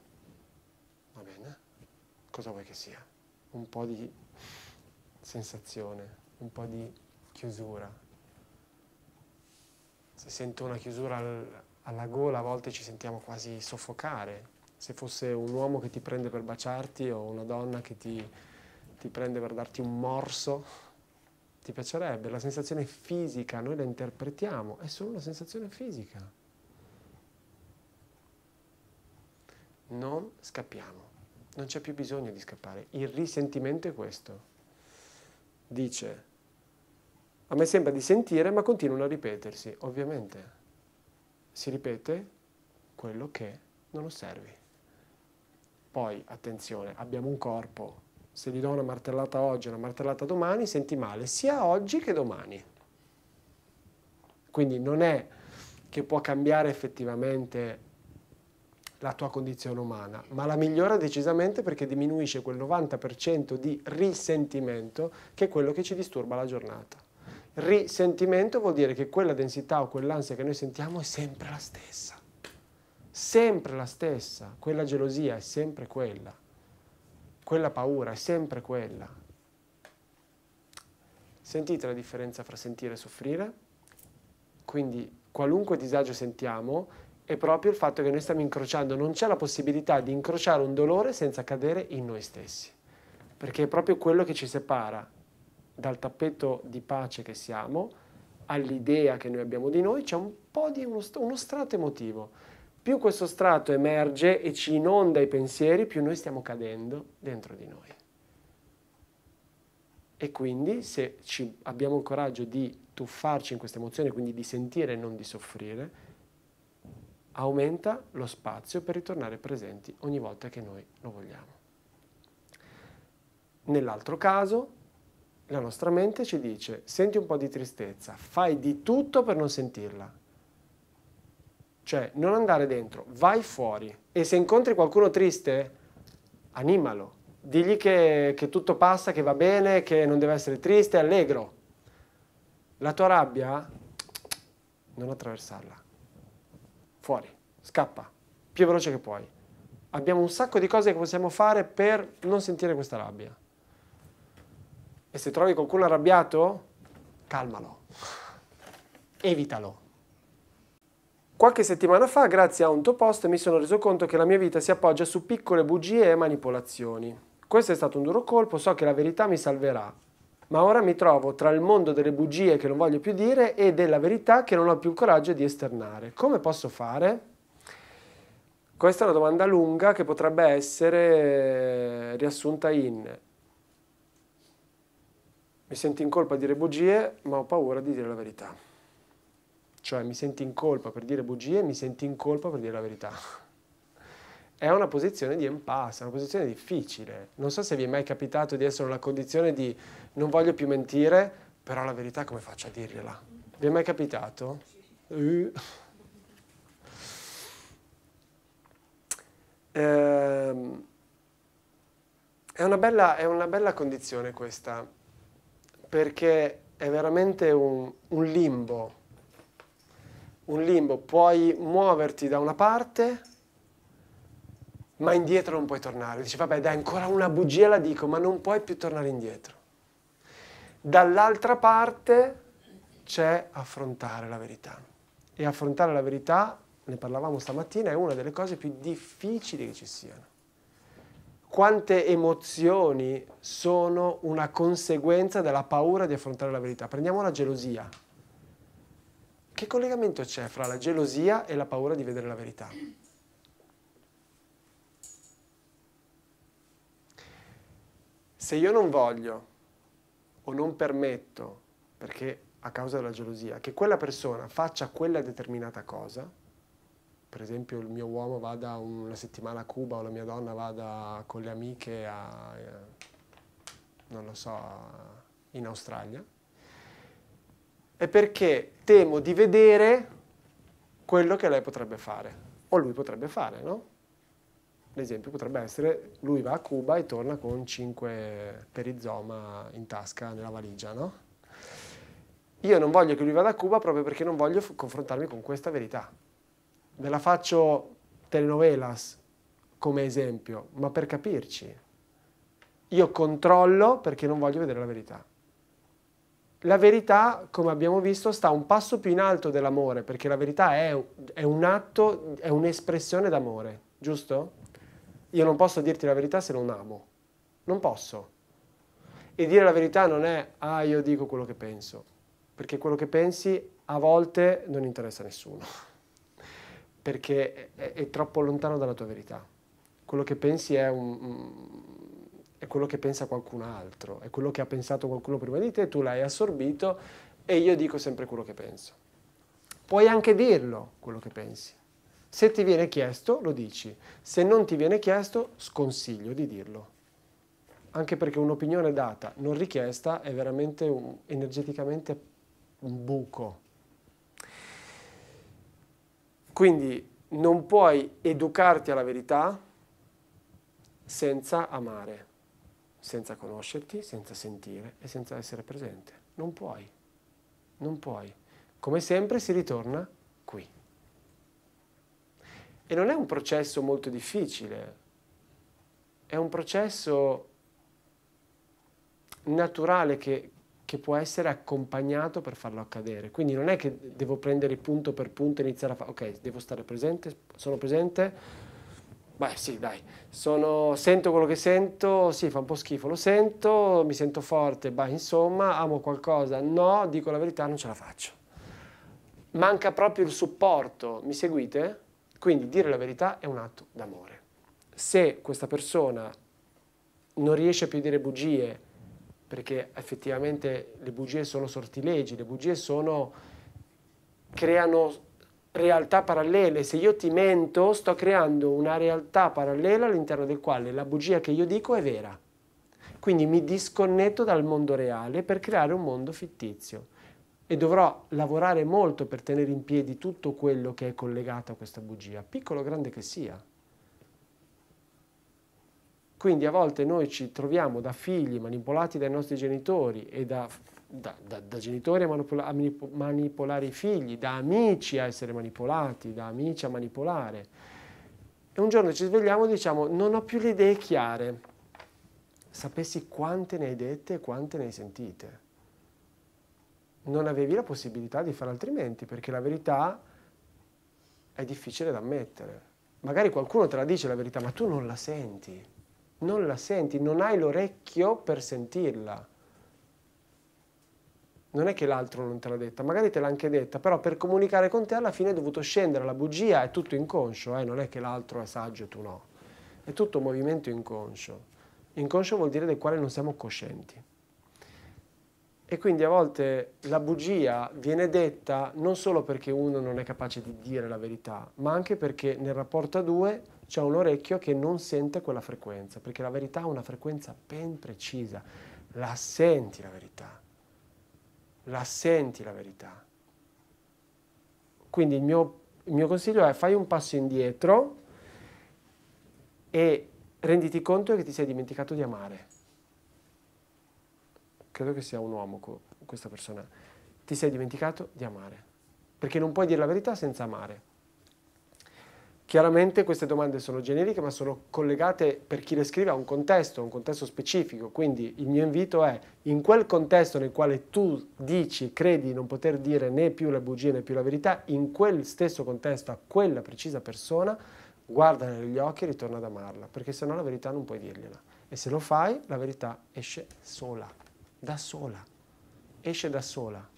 Va bene. Cosa vuoi che sia? Un po' di sensazione, un po' di chiusura. Se sento una chiusura al, alla gola a volte ci sentiamo quasi soffocare. Se fosse un uomo che ti prende per baciarti o una donna che ti ti prende per darti un morso, ti piacerebbe. La sensazione fisica, noi la interpretiamo, è solo una sensazione fisica. Non scappiamo, non c'è più bisogno di scappare. Il risentimento è questo. Dice, a me sembra di sentire ma continuano a ripetersi, ovviamente. Si ripete quello che non osservi. Poi, attenzione, abbiamo un corpo se gli do una martellata oggi e una martellata domani, senti male sia oggi che domani. Quindi non è che può cambiare effettivamente la tua condizione umana, ma la migliora decisamente perché diminuisce quel 90% di risentimento che è quello che ci disturba la giornata. Risentimento vuol dire che quella densità o quell'ansia che noi sentiamo è sempre la stessa, sempre la stessa, quella gelosia è sempre quella quella paura è sempre quella. Sentite la differenza fra sentire e soffrire? Quindi qualunque disagio sentiamo è proprio il fatto che noi stiamo incrociando, non c'è la possibilità di incrociare un dolore senza cadere in noi stessi, perché è proprio quello che ci separa dal tappeto di pace che siamo all'idea che noi abbiamo di noi, c'è un po' di uno, uno strato emotivo più questo strato emerge e ci inonda i pensieri, più noi stiamo cadendo dentro di noi. E quindi se abbiamo il coraggio di tuffarci in questa emozione, quindi di sentire e non di soffrire, aumenta lo spazio per ritornare presenti ogni volta che noi lo vogliamo. Nell'altro caso, la nostra mente ci dice, senti un po' di tristezza, fai di tutto per non sentirla, cioè, non andare dentro, vai fuori. E se incontri qualcuno triste, animalo. Digli che, che tutto passa, che va bene, che non deve essere triste, allegro. La tua rabbia, non attraversarla. Fuori, scappa, più veloce che puoi. Abbiamo un sacco di cose che possiamo fare per non sentire questa rabbia. E se trovi qualcuno arrabbiato, calmalo, evitalo. Qualche settimana fa, grazie a un tuo post, mi sono reso conto che la mia vita si appoggia su piccole bugie e manipolazioni. Questo è stato un duro colpo, so che la verità mi salverà. Ma ora mi trovo tra il mondo delle bugie che non voglio più dire e della verità che non ho più il coraggio di esternare. Come posso fare? Questa è una domanda lunga che potrebbe essere eh, riassunta in mi sento in colpa a dire bugie, ma ho paura di dire la verità. Cioè mi senti in colpa per dire bugie, mi senti in colpa per dire la verità. È una posizione di impasse, è una posizione difficile. Non so se vi è mai capitato di essere nella condizione di non voglio più mentire, però la verità come faccio a dirgliela? Vi è mai capitato? Uh. È una, bella, è una bella, condizione questa, perché è veramente un, un limbo un limbo, puoi muoverti da una parte, ma indietro non puoi tornare. Dici, vabbè, dai, ancora una bugia la dico, ma non puoi più tornare indietro. Dall'altra parte c'è affrontare la verità. E affrontare la verità, ne parlavamo stamattina, è una delle cose più difficili che ci siano. Quante emozioni sono una conseguenza della paura di affrontare la verità? Prendiamo la gelosia che collegamento c'è fra la gelosia e la paura di vedere la verità? Se io non voglio o non permetto, perché a causa della gelosia, che quella persona faccia quella determinata cosa, per esempio il mio uomo vada una settimana a Cuba o la mia donna vada con le amiche a, eh, non lo so, in Australia, è perché temo di vedere quello che lei potrebbe fare o lui potrebbe fare, no? L'esempio potrebbe essere lui va a Cuba e torna con 5 perizoma in tasca nella valigia, no? Io non voglio che lui vada a Cuba proprio perché non voglio confrontarmi con questa verità. Ve la faccio telenovelas come esempio, ma per capirci. Io controllo perché non voglio vedere la verità la verità, come abbiamo visto, sta un passo più in alto dell'amore, perché la verità è, è un atto, è un'espressione d'amore, giusto? Io non posso dirti la verità se non amo, non posso. E dire la verità non è, ah, io dico quello che penso, perché quello che pensi a volte non interessa a nessuno, (laughs) perché è, è troppo lontano dalla tua verità. Quello che pensi è un, è quello che pensa qualcun altro, è quello che ha pensato qualcuno prima di te, tu l'hai assorbito e io dico sempre quello che penso. Puoi anche dirlo quello che pensi. Se ti viene chiesto, lo dici. Se non ti viene chiesto, sconsiglio di dirlo. Anche perché un'opinione data, non richiesta, è veramente un, energeticamente un buco. Quindi non puoi educarti alla verità senza amare senza conoscerti, senza sentire e senza essere presente. Non puoi, non puoi. Come sempre si ritorna qui. E non è un processo molto difficile, è un processo naturale che, che può essere accompagnato per farlo accadere. Quindi non è che devo prendere punto per punto e iniziare a fare, ok, devo stare presente, sono presente, Beh sì, dai, Sono, sento quello che sento, sì, fa un po' schifo, lo sento, mi sento forte, ma insomma, amo qualcosa, no, dico la verità, non ce la faccio. Manca proprio il supporto, mi seguite? Quindi dire la verità è un atto d'amore. Se questa persona non riesce più a dire bugie, perché effettivamente le bugie sono sortilegi, le bugie sono, creano realtà parallele. Se io ti mento, sto creando una realtà parallela all'interno del quale la bugia che io dico è vera. Quindi mi disconnetto dal mondo reale per creare un mondo fittizio e dovrò lavorare molto per tenere in piedi tutto quello che è collegato a questa bugia, piccolo o grande che sia. Quindi a volte noi ci troviamo da figli manipolati dai nostri genitori e da da, da, da genitori a, manipola, manipolare i figli, da amici a essere manipolati, da amici a manipolare. E un giorno ci svegliamo e diciamo non ho più le idee chiare. Sapessi quante ne hai dette e quante ne hai sentite. Non avevi la possibilità di fare altrimenti perché la verità è difficile da ammettere. Magari qualcuno te la dice la verità, ma tu non la senti. Non la senti, non hai l'orecchio per sentirla non è che l'altro non te l'ha detta, magari te l'ha anche detta, però per comunicare con te alla fine è dovuto scendere la bugia, è tutto inconscio, eh? non è che l'altro è saggio e tu no, è tutto movimento inconscio. Inconscio vuol dire del quale non siamo coscienti. E quindi a volte la bugia viene detta non solo perché uno non è capace di dire la verità, ma anche perché nel rapporto a due c'è un orecchio che non sente quella frequenza, perché la verità ha una frequenza ben precisa, la senti la verità la senti la verità. Quindi il mio, il mio consiglio è fai un passo indietro e renditi conto che ti sei dimenticato di amare. Credo che sia un uomo questa persona. Ti sei dimenticato di amare. Perché non puoi dire la verità senza amare. Chiaramente queste domande sono generiche ma sono collegate per chi le scrive a un contesto, a un contesto specifico, quindi il mio invito è in quel contesto nel quale tu dici, credi non poter dire né più la bugia né più la verità, in quel stesso contesto a quella precisa persona, guarda negli occhi e ritorna ad amarla, perché se no la verità non puoi dirgliela e se lo fai la verità esce sola, da sola, esce da sola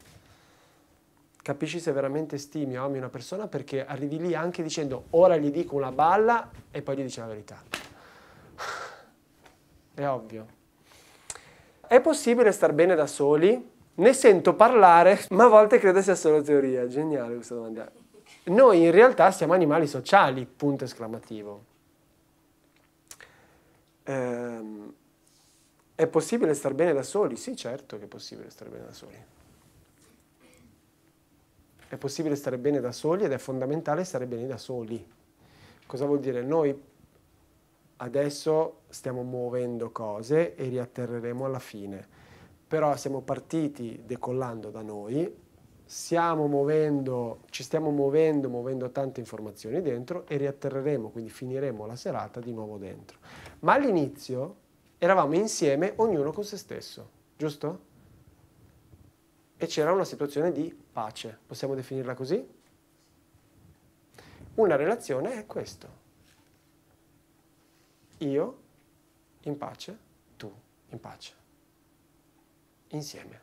capisci se veramente stimi o ami una persona perché arrivi lì anche dicendo ora gli dico una balla e poi gli dici la verità. (sighs) È ovvio. È possibile star bene da soli? Ne sento parlare, (laughs) ma a volte credo sia solo teoria. Geniale questa domanda. Noi in realtà siamo animali sociali, punto esclamativo. Ehm, è possibile star bene da soli? Sì, certo che è possibile star bene da soli è possibile stare bene da soli ed è fondamentale stare bene da soli. Cosa vuol dire? Noi adesso stiamo muovendo cose e riatterreremo alla fine, però siamo partiti decollando da noi, stiamo muovendo, ci stiamo muovendo, muovendo tante informazioni dentro e riatterreremo, quindi finiremo la serata di nuovo dentro. Ma all'inizio eravamo insieme, ognuno con se stesso, giusto? e c'era una situazione di pace, possiamo definirla così? Una relazione è questo. Io in pace, tu in pace. Insieme.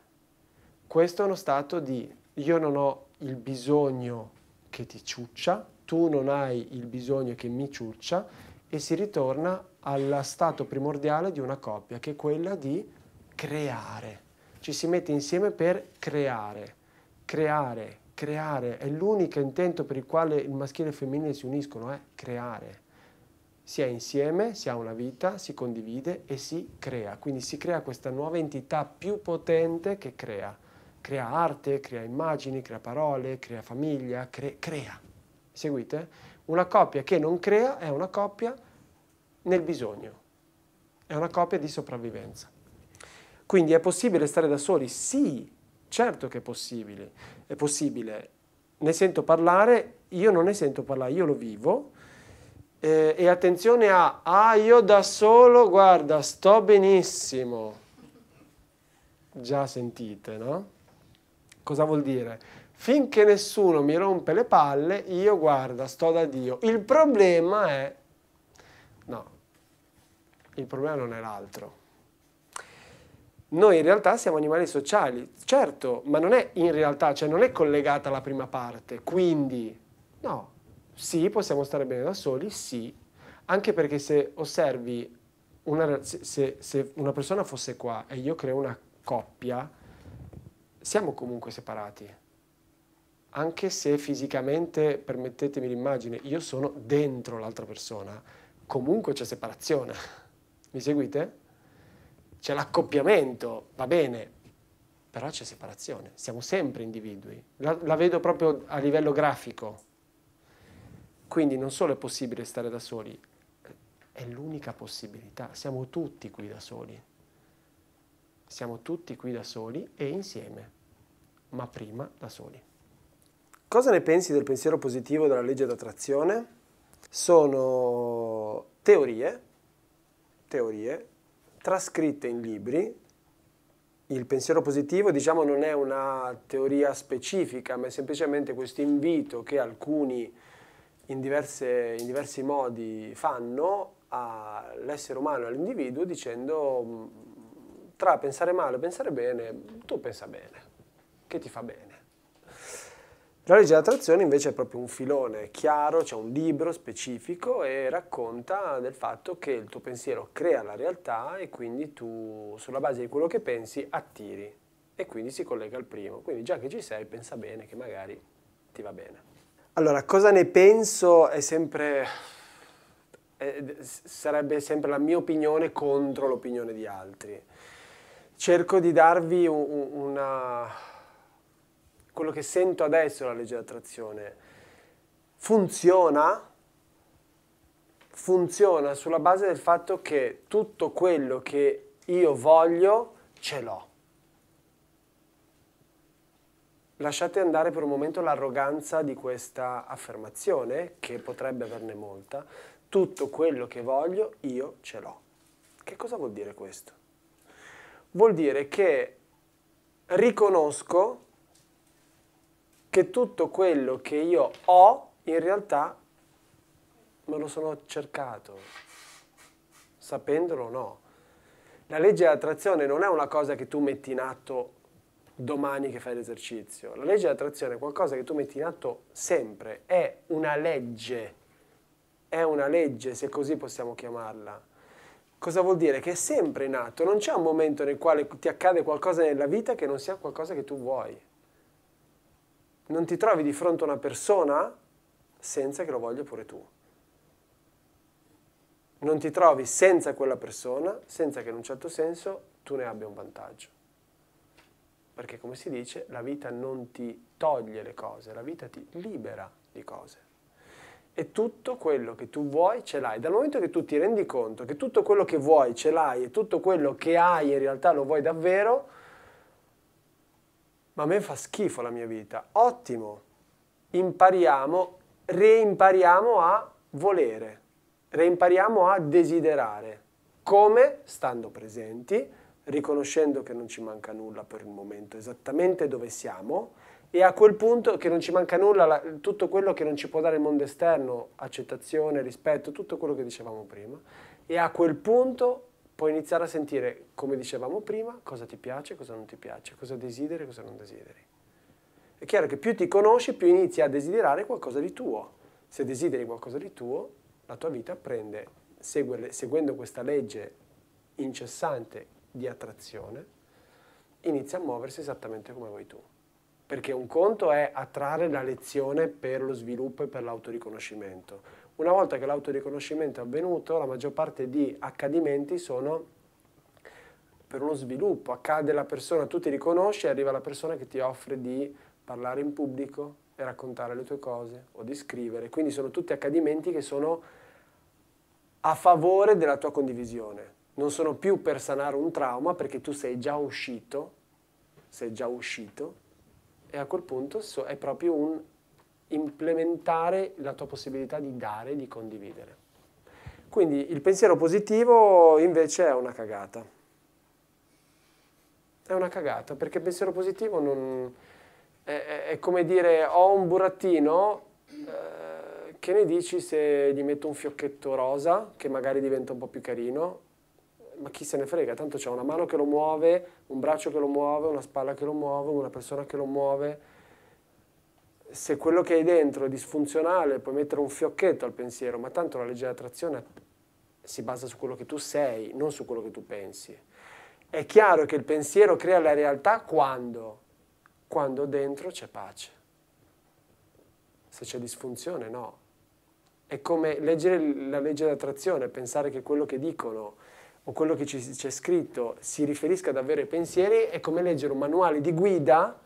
Questo è uno stato di io non ho il bisogno che ti ciuccia, tu non hai il bisogno che mi ciuccia e si ritorna allo stato primordiale di una coppia, che è quella di creare ci si mette insieme per creare, creare, creare. È l'unico intento per il quale il maschile e il femminile si uniscono, è eh? creare. Si è insieme, si ha una vita, si condivide e si crea. Quindi si crea questa nuova entità più potente che crea. Crea arte, crea immagini, crea parole, crea famiglia, cre crea. Seguite? Una coppia che non crea è una coppia nel bisogno, è una coppia di sopravvivenza. Quindi è possibile stare da soli? Sì, certo che è possibile. È possibile. Ne sento parlare, io non ne sento parlare, io lo vivo. Eh, e attenzione a, ah, io da solo, guarda, sto benissimo. Già sentite, no? Cosa vuol dire? Finché nessuno mi rompe le palle, io guarda, sto da Dio. Il problema è... No, il problema non è l'altro noi in realtà siamo animali sociali, certo, ma non è in realtà, cioè non è collegata alla prima parte, quindi no, sì, possiamo stare bene da soli, sì, anche perché se osservi, una, se, se una persona fosse qua e io creo una coppia, siamo comunque separati, anche se fisicamente, permettetemi l'immagine, io sono dentro l'altra persona, comunque c'è separazione, mi seguite? c'è l'accoppiamento, va bene, però c'è separazione, siamo sempre individui. La, la, vedo proprio a livello grafico. Quindi non solo è possibile stare da soli, è l'unica possibilità, siamo tutti qui da soli. Siamo tutti qui da soli e insieme, ma prima da soli. Cosa ne pensi del pensiero positivo della legge d'attrazione? Sono teorie, teorie trascritte in libri. Il pensiero positivo, diciamo, non è una teoria specifica, ma è semplicemente questo invito che alcuni in, diverse, in diversi modi fanno all'essere umano, all'individuo, dicendo mm, tra pensare male e pensare bene, tu pensa bene, che ti fa bene. La legge dell'attrazione invece è proprio un filone chiaro, c'è cioè un libro specifico e racconta del fatto che il tuo pensiero crea la realtà e quindi tu sulla base di quello che pensi attiri e quindi si collega al primo. Quindi già che ci sei pensa bene che magari ti va bene. Allora, cosa ne penso è sempre eh, sarebbe sempre la mia opinione contro l'opinione di altri. Cerco di darvi un, una quello che sento adesso, la legge dell'attrazione, funziona? Funziona sulla base del fatto che tutto quello che io voglio ce l'ho. Lasciate andare per un momento l'arroganza di questa affermazione, che potrebbe averne molta. Tutto quello che voglio io ce l'ho. Che cosa vuol dire questo? Vuol dire che riconosco che tutto quello che io ho in realtà me lo sono cercato, sapendolo o no. La legge dell'attrazione non è una cosa che tu metti in atto domani che fai l'esercizio. La legge dell'attrazione è qualcosa che tu metti in atto sempre, è una legge, è una legge se così possiamo chiamarla. Cosa vuol dire? Che è sempre in atto, non c'è un momento nel quale ti accade qualcosa nella vita che non sia qualcosa che tu vuoi non ti trovi di fronte a una persona senza che lo voglia pure tu. Non ti trovi senza quella persona, senza che in un certo senso tu ne abbia un vantaggio. Perché come si dice, la vita non ti toglie le cose, la vita ti libera di cose. E tutto quello che tu vuoi ce l'hai. Dal momento che tu ti rendi conto che tutto quello che vuoi ce l'hai e tutto quello che hai in realtà lo vuoi davvero, ma a me fa schifo la mia vita. Ottimo, impariamo, reimpariamo a volere, reimpariamo a desiderare. Come? Stando presenti, riconoscendo che non ci manca nulla per il momento, esattamente dove siamo, e a quel punto che non ci manca nulla, tutto quello che non ci può dare il mondo esterno, accettazione, rispetto, tutto quello che dicevamo prima, e a quel punto puoi iniziare a sentire, come dicevamo prima, cosa ti piace, cosa non ti piace, cosa desideri, cosa non desideri. È chiaro che più ti conosci, più inizi a desiderare qualcosa di tuo. Se desideri qualcosa di tuo, la tua vita prende, segue, seguendo questa legge incessante di attrazione, inizia a muoversi esattamente come vuoi tu. Perché un conto è attrarre la lezione per lo sviluppo e per l'autoriconoscimento una volta che l'autoriconoscimento è avvenuto, la maggior parte di accadimenti sono per uno sviluppo, accade la persona, tu ti riconosci e arriva la persona che ti offre di parlare in pubblico e raccontare le tue cose o di scrivere. Quindi sono tutti accadimenti che sono a favore della tua condivisione. Non sono più per sanare un trauma perché tu sei già uscito, sei già uscito e a quel punto è proprio un implementare la tua possibilità di dare, di condividere. Quindi il pensiero positivo invece è una cagata. È una cagata, perché il pensiero positivo non, è, è, come dire ho un burattino, eh, che ne dici se gli metto un fiocchetto rosa, che magari diventa un po' più carino, ma chi se ne frega, tanto c'è una mano che lo muove, un braccio che lo muove, una spalla che lo muove, una persona che lo muove, se quello che hai dentro è disfunzionale, puoi mettere un fiocchetto al pensiero, ma tanto la legge dell'attrazione si basa su quello che tu sei, non su quello che tu pensi. È chiaro che il pensiero crea la realtà quando? Quando dentro c'è pace. Se c'è disfunzione, no. È come leggere la legge dell'attrazione, pensare che quello che dicono o quello che c'è scritto si riferisca davvero ai pensieri, è come leggere un manuale di guida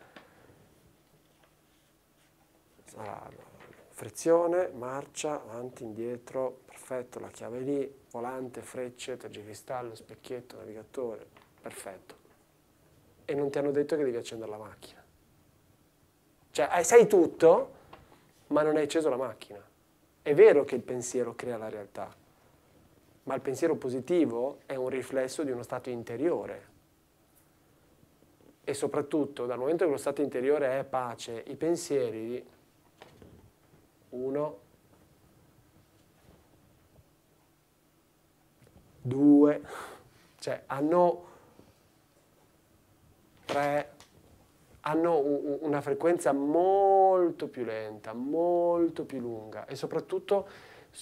frizione, marcia, avanti, indietro, perfetto, la chiave lì, volante, frecce, tergicristallo, specchietto, navigatore, perfetto. E non ti hanno detto che devi accendere la macchina. Cioè, sai tutto, ma non hai acceso la macchina. È vero che il pensiero crea la realtà, ma il pensiero positivo è un riflesso di uno stato interiore. E soprattutto, dal momento che lo stato interiore è pace, i pensieri 1, 2, cioè hanno 3, hanno una frequenza molto più lenta, molto più lunga e soprattutto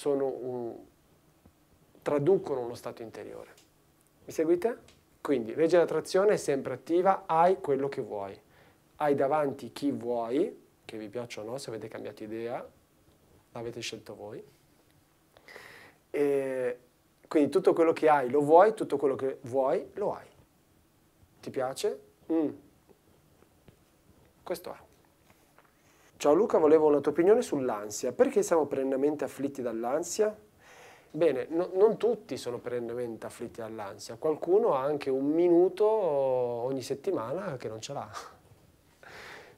un, traducono uno stato interiore. Mi seguite? Quindi legge dell'attrazione è sempre attiva, hai quello che vuoi, hai davanti chi vuoi, che vi piaccia o no, se avete cambiato idea, l'avete scelto voi. E quindi tutto quello che hai lo vuoi, tutto quello che vuoi lo hai. Ti piace? Mm. Questo è. Ciao Luca, volevo una tua opinione sull'ansia. Perché siamo perennemente afflitti dall'ansia? Bene, no, non tutti sono perennemente afflitti dall'ansia, qualcuno ha anche un minuto ogni settimana che non ce l'ha.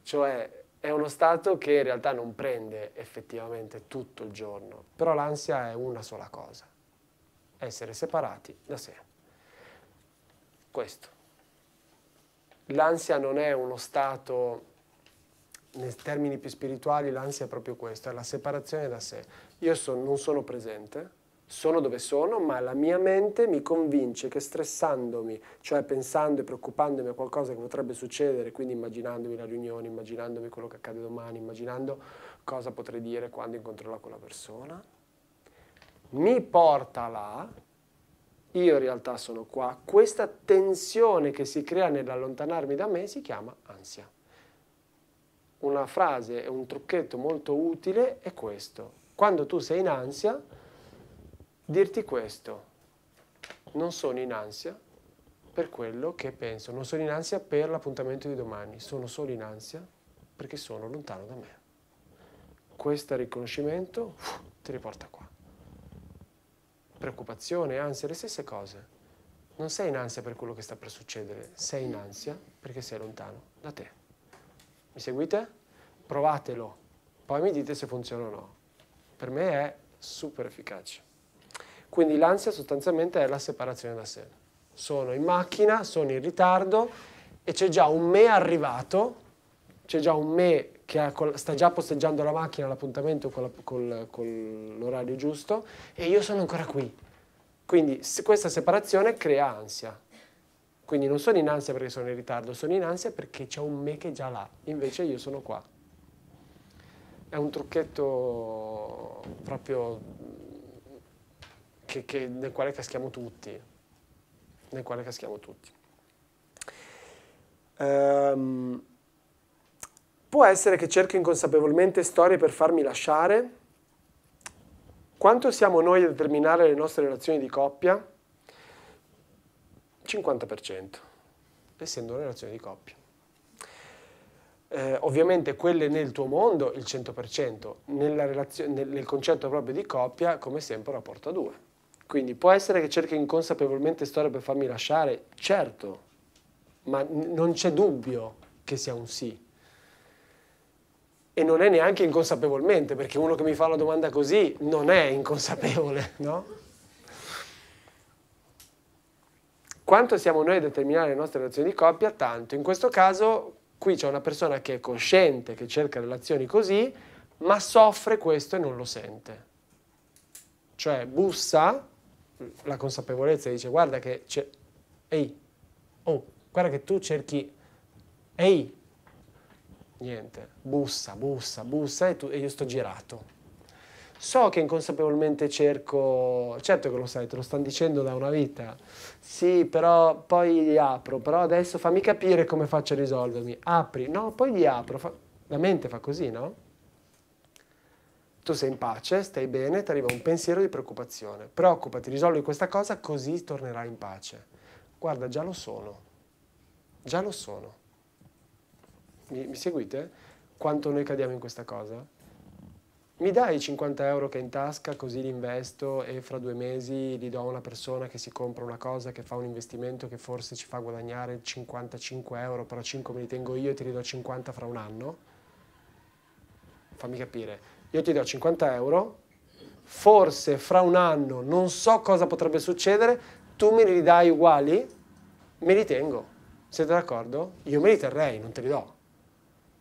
cioè, è uno stato che in realtà non prende effettivamente tutto il giorno, però l'ansia è una sola cosa, essere separati da sé. Questo. L'ansia non è uno stato, nei termini più spirituali, l'ansia è proprio questo, è la separazione da sé. Io so, non sono presente, sono dove sono, ma la mia mente mi convince che stressandomi, cioè pensando e preoccupandomi a qualcosa che potrebbe succedere, quindi immaginandomi la riunione, immaginandomi quello che accade domani, immaginando cosa potrei dire quando incontrerò quella persona, mi porta là, io in realtà sono qua, questa tensione che si crea nell'allontanarmi da me si chiama ansia. Una frase, un trucchetto molto utile è questo. Quando tu sei in ansia, dirti questo, non sono in ansia per quello che penso, non sono in ansia per l'appuntamento di domani, sono solo in ansia perché sono lontano da me. Questo riconoscimento uff, ti riporta qua. Preoccupazione, ansia, le stesse cose. Non sei in ansia per quello che sta per succedere, sei in ansia perché sei lontano da te. Mi seguite? Provatelo, poi mi dite se funziona o no. Per me è super efficace. Quindi l'ansia sostanzialmente è la separazione da sé. Sono in macchina, sono in ritardo e c'è già un me arrivato, c'è già un me che sta già posteggiando la macchina all'appuntamento con, con l'orario giusto e io sono ancora qui. Quindi se questa separazione crea ansia. Quindi non sono in ansia perché sono in ritardo, sono in ansia perché c'è un me che è già là, invece io sono qua. È un trucchetto proprio che, che, nel quale caschiamo tutti, nel quale caschiamo tutti. Um, può essere che cerco inconsapevolmente storie per farmi lasciare? Quanto siamo noi a determinare le nostre relazioni di coppia? 50%, essendo una relazione di coppia. Eh, ovviamente quelle nel tuo mondo il 100%, nel concetto proprio di coppia come sempre rapporto a due. Quindi può essere che cerchi inconsapevolmente storie per farmi lasciare? Certo, ma non c'è dubbio che sia un sì. E non è neanche inconsapevolmente, perché uno che mi fa la domanda così non è inconsapevole, (laughs) no? Quanto siamo noi a determinare le nostre relazioni di coppia, tanto. In questo caso qui c'è una persona che è cosciente, che cerca relazioni così, ma soffre questo e non lo sente. Cioè bussa la consapevolezza dice guarda che c'è, ehi, oh, guarda che tu cerchi, ehi, niente, bussa, bussa, bussa e, tu, e io sto girato. So che inconsapevolmente cerco, certo che lo sai, te lo stanno dicendo da una vita, sì, però poi li apro, però adesso fammi capire come faccio a risolvermi, apri, no, poi li apro, fa... la mente fa così, no? tu sei in pace, stai bene, ti arriva un pensiero di preoccupazione. Preoccupati, risolvi questa cosa così tornerai in pace. Guarda, già lo sono. Già lo sono. Mi, mi seguite? Quanto noi cadiamo in questa cosa? Mi dai i 50 euro che è in tasca così li investo e fra due mesi li do a una persona che si compra una cosa, che fa un investimento che forse ci fa guadagnare 55 euro, però 5 me li tengo io e ti li do 50 fra un anno? Fammi capire io ti do 50 euro, forse fra un anno non so cosa potrebbe succedere, tu me li dai uguali, me li tengo. Siete d'accordo? Io me li terrei, non te li do.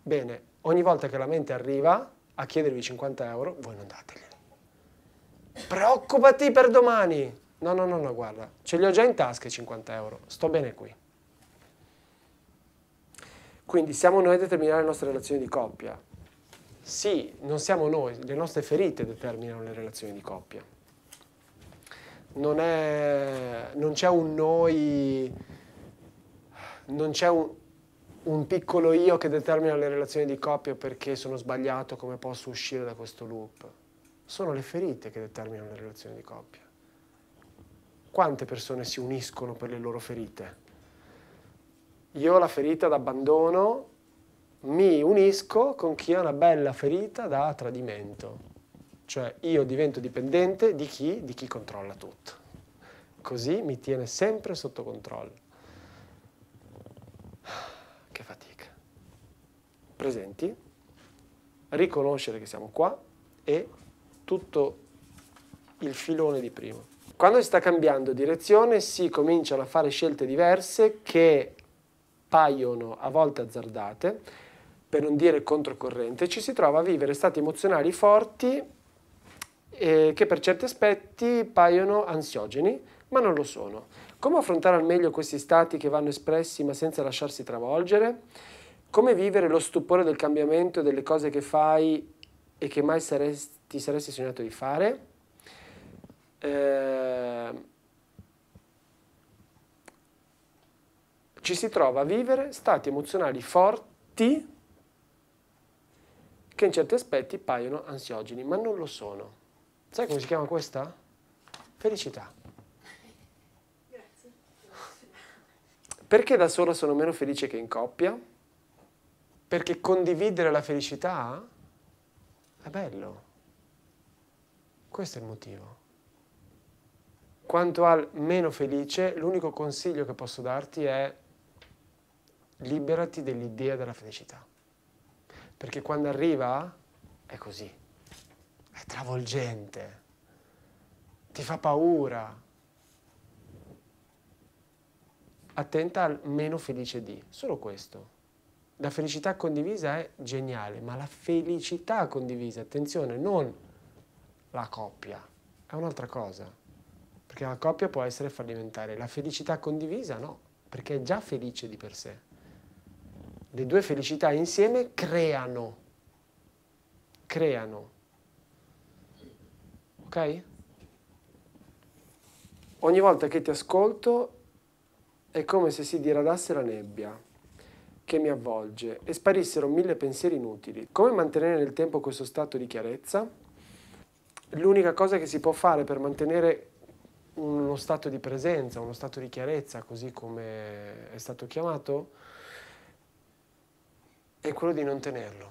Bene, ogni volta che la mente arriva a chiedervi 50 euro, voi non dategli. Preoccupati per domani. No, no, no, no, guarda, ce li ho già in tasca i 50 euro, sto bene qui. Quindi siamo noi a determinare le nostre relazioni di coppia. Sì, non siamo noi, le nostre ferite determinano le relazioni di coppia. Non, è, non c'è un noi, non c'è un, un piccolo io che determina le relazioni di coppia perché sono sbagliato, come posso uscire da questo loop. Sono le ferite che determinano le relazioni di coppia. Quante persone si uniscono per le loro ferite? Io ho la ferita d'abbandono mi unisco con chi ha una bella ferita da tradimento. Cioè io divento dipendente di chi? Di chi controlla tutto. Così mi tiene sempre sotto controllo. (sighs) Che fatica. Presenti? Riconoscere che siamo qua e tutto il filone di prima. Quando si sta cambiando direzione si cominciano a fare scelte diverse che paiono a volte azzardate per non dire controcorrente, ci si trova a vivere stati emozionali forti eh, che per certi aspetti paiono ansiogeni, ma non lo sono. Come affrontare al meglio questi stati che vanno espressi ma senza lasciarsi travolgere? Come vivere lo stupore del cambiamento e delle cose che fai e che mai saresti, ti saresti sognato di fare? Eh, ci si trova a vivere stati emozionali forti che in certi aspetti paiono ansiogeni, ma non lo sono. Sai come si chiama questa? Felicità. Grazie. Perché da sola sono meno felice che in coppia? Perché condividere la felicità è bello. Questo è il motivo. Quanto al meno felice, l'unico consiglio che posso darti è liberati dell'idea della felicità perché quando arriva è così, è travolgente, ti fa paura. Attenta al meno felice di, solo questo. La felicità condivisa è geniale, ma la felicità condivisa, attenzione, non la coppia, è un'altra cosa, perché la coppia può essere fallimentare, la felicità condivisa no, perché è già felice di per sé le due felicità insieme creano, creano. Ok? Ogni volta che ti ascolto è come se si diradasse la nebbia che mi avvolge e sparissero mille pensieri inutili. Come mantenere nel tempo questo stato di chiarezza? L'unica cosa che si può fare per mantenere uno stato di presenza, uno stato di chiarezza, così come è stato chiamato, è quello di non tenerlo.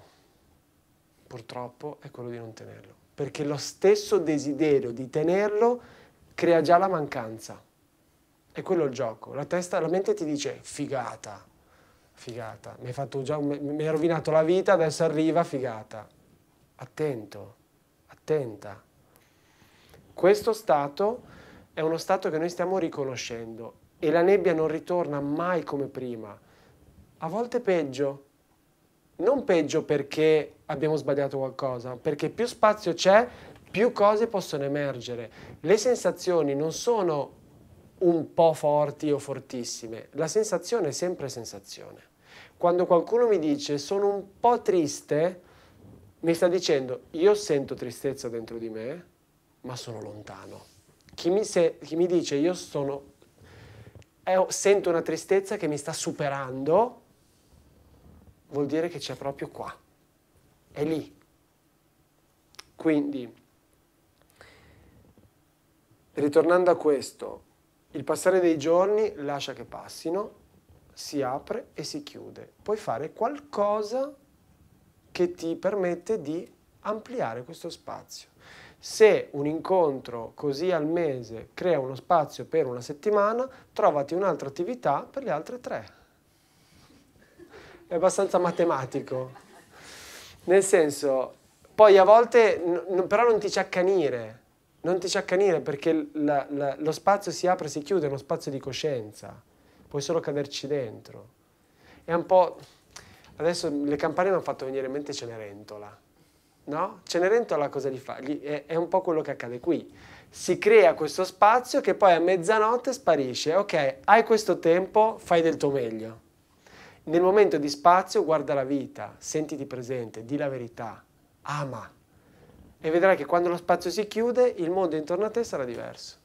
Purtroppo è quello di non tenerlo. Perché lo stesso desiderio di tenerlo crea già la mancanza. È quello il gioco. La testa, la mente ti dice figata, figata, mi hai, già, mi hai rovinato la vita, adesso arriva figata. Attento, attenta. Questo stato è uno stato che noi stiamo riconoscendo e la nebbia non ritorna mai come prima, a volte peggio, non peggio perché abbiamo sbagliato qualcosa, perché più spazio c'è, più cose possono emergere. Le sensazioni non sono un po' forti o fortissime, la sensazione è sempre sensazione. Quando qualcuno mi dice sono un po' triste, mi sta dicendo io sento tristezza dentro di me, ma sono lontano. Chi mi, se, chi mi dice io sono, eh, sento una tristezza che mi sta superando, vuol dire che c'è proprio qua, è lì. Quindi, ritornando a questo, il passare dei giorni lascia che passino, si apre e si chiude. Puoi fare qualcosa che ti permette di ampliare questo spazio. Se un incontro così al mese crea uno spazio per una settimana, trovati un'altra attività per le altre tre è abbastanza matematico. Nel senso, poi a volte, però non ti ci non ti ci perché la, la, lo spazio si apre e si chiude, è uno spazio di coscienza, puoi solo caderci dentro. È un po'... Adesso le campane mi hanno fatto venire in mente Cenerentola, no? Cenerentola cosa gli fa? Gli, è, è un po' quello che accade qui. Si crea questo spazio che poi a mezzanotte sparisce. Ok, hai questo tempo, fai del tuo meglio. Nel momento di spazio guarda la vita, sentiti presente, di la verità, ama. E vedrai che quando lo spazio si chiude, il mondo intorno a te sarà diverso.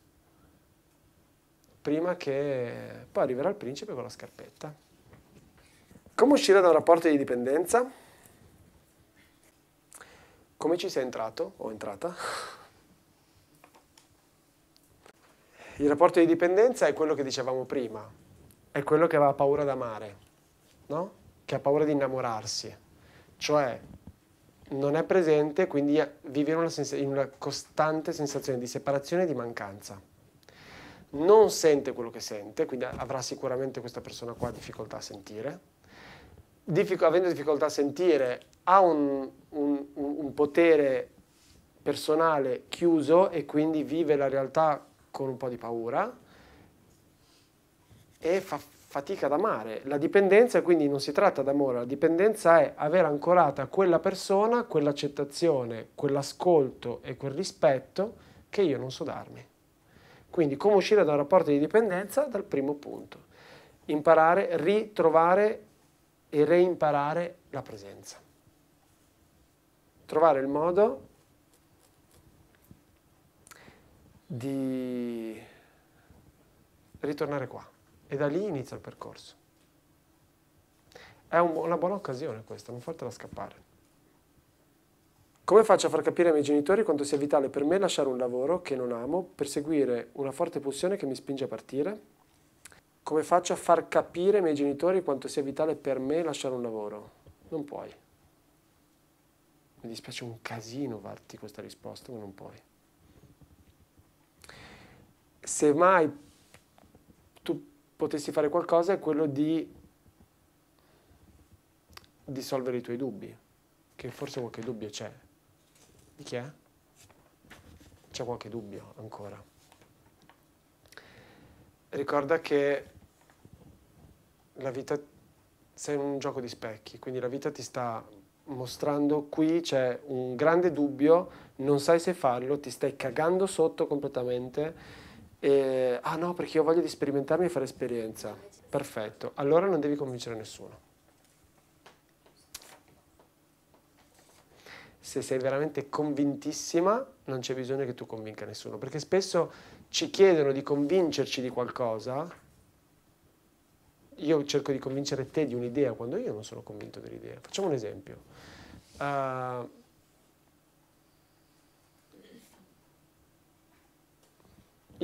Prima che poi arriverà il principe con la scarpetta. Come uscire da un rapporto di dipendenza? Come ci sei entrato o entrata? Il rapporto di dipendenza è quello che dicevamo prima, è quello che aveva paura d'amare no? che ha paura di innamorarsi, cioè non è presente, quindi vive in una, in una costante sensazione di separazione e di mancanza. Non sente quello che sente, quindi avrà sicuramente questa persona qua difficoltà a sentire. Diffic avendo difficoltà a sentire, ha un, un, un potere personale chiuso e quindi vive la realtà con un po' di paura e fa fatica ad amare. La dipendenza quindi non si tratta d'amore, la dipendenza è avere ancorata quella persona quell'accettazione, quell'ascolto e quel rispetto che io non so darmi. Quindi come uscire da un rapporto di dipendenza? Dal primo punto. Imparare, ritrovare e reimparare la presenza. Trovare il modo di ritornare qua. E da lì inizia il percorso. È un, una buona occasione questa, non fatela scappare. Come faccio a far capire ai miei genitori quanto sia vitale per me lasciare un lavoro che non amo per seguire una forte pulsione che mi spinge a partire? Come faccio a far capire ai miei genitori quanto sia vitale per me lasciare un lavoro? Non puoi. Mi dispiace un casino darti questa risposta, ma non puoi. Se mai potessi fare qualcosa è quello di dissolvere i tuoi dubbi, che forse qualche dubbio c'è. Di chi è? C'è qualche dubbio ancora. Ricorda che la vita sei un gioco di specchi, quindi la vita ti sta mostrando qui c'è un grande dubbio, non sai se farlo, ti stai cagando sotto completamente e, ah no, perché io voglio di sperimentarmi e fare esperienza. Perfetto, allora non devi convincere nessuno. Se sei veramente convintissima, non c'è bisogno che tu convinca nessuno, perché spesso ci chiedono di convincerci di qualcosa. Io cerco di convincere te di un'idea quando io non sono convinto dell'idea. Facciamo un esempio. Uh,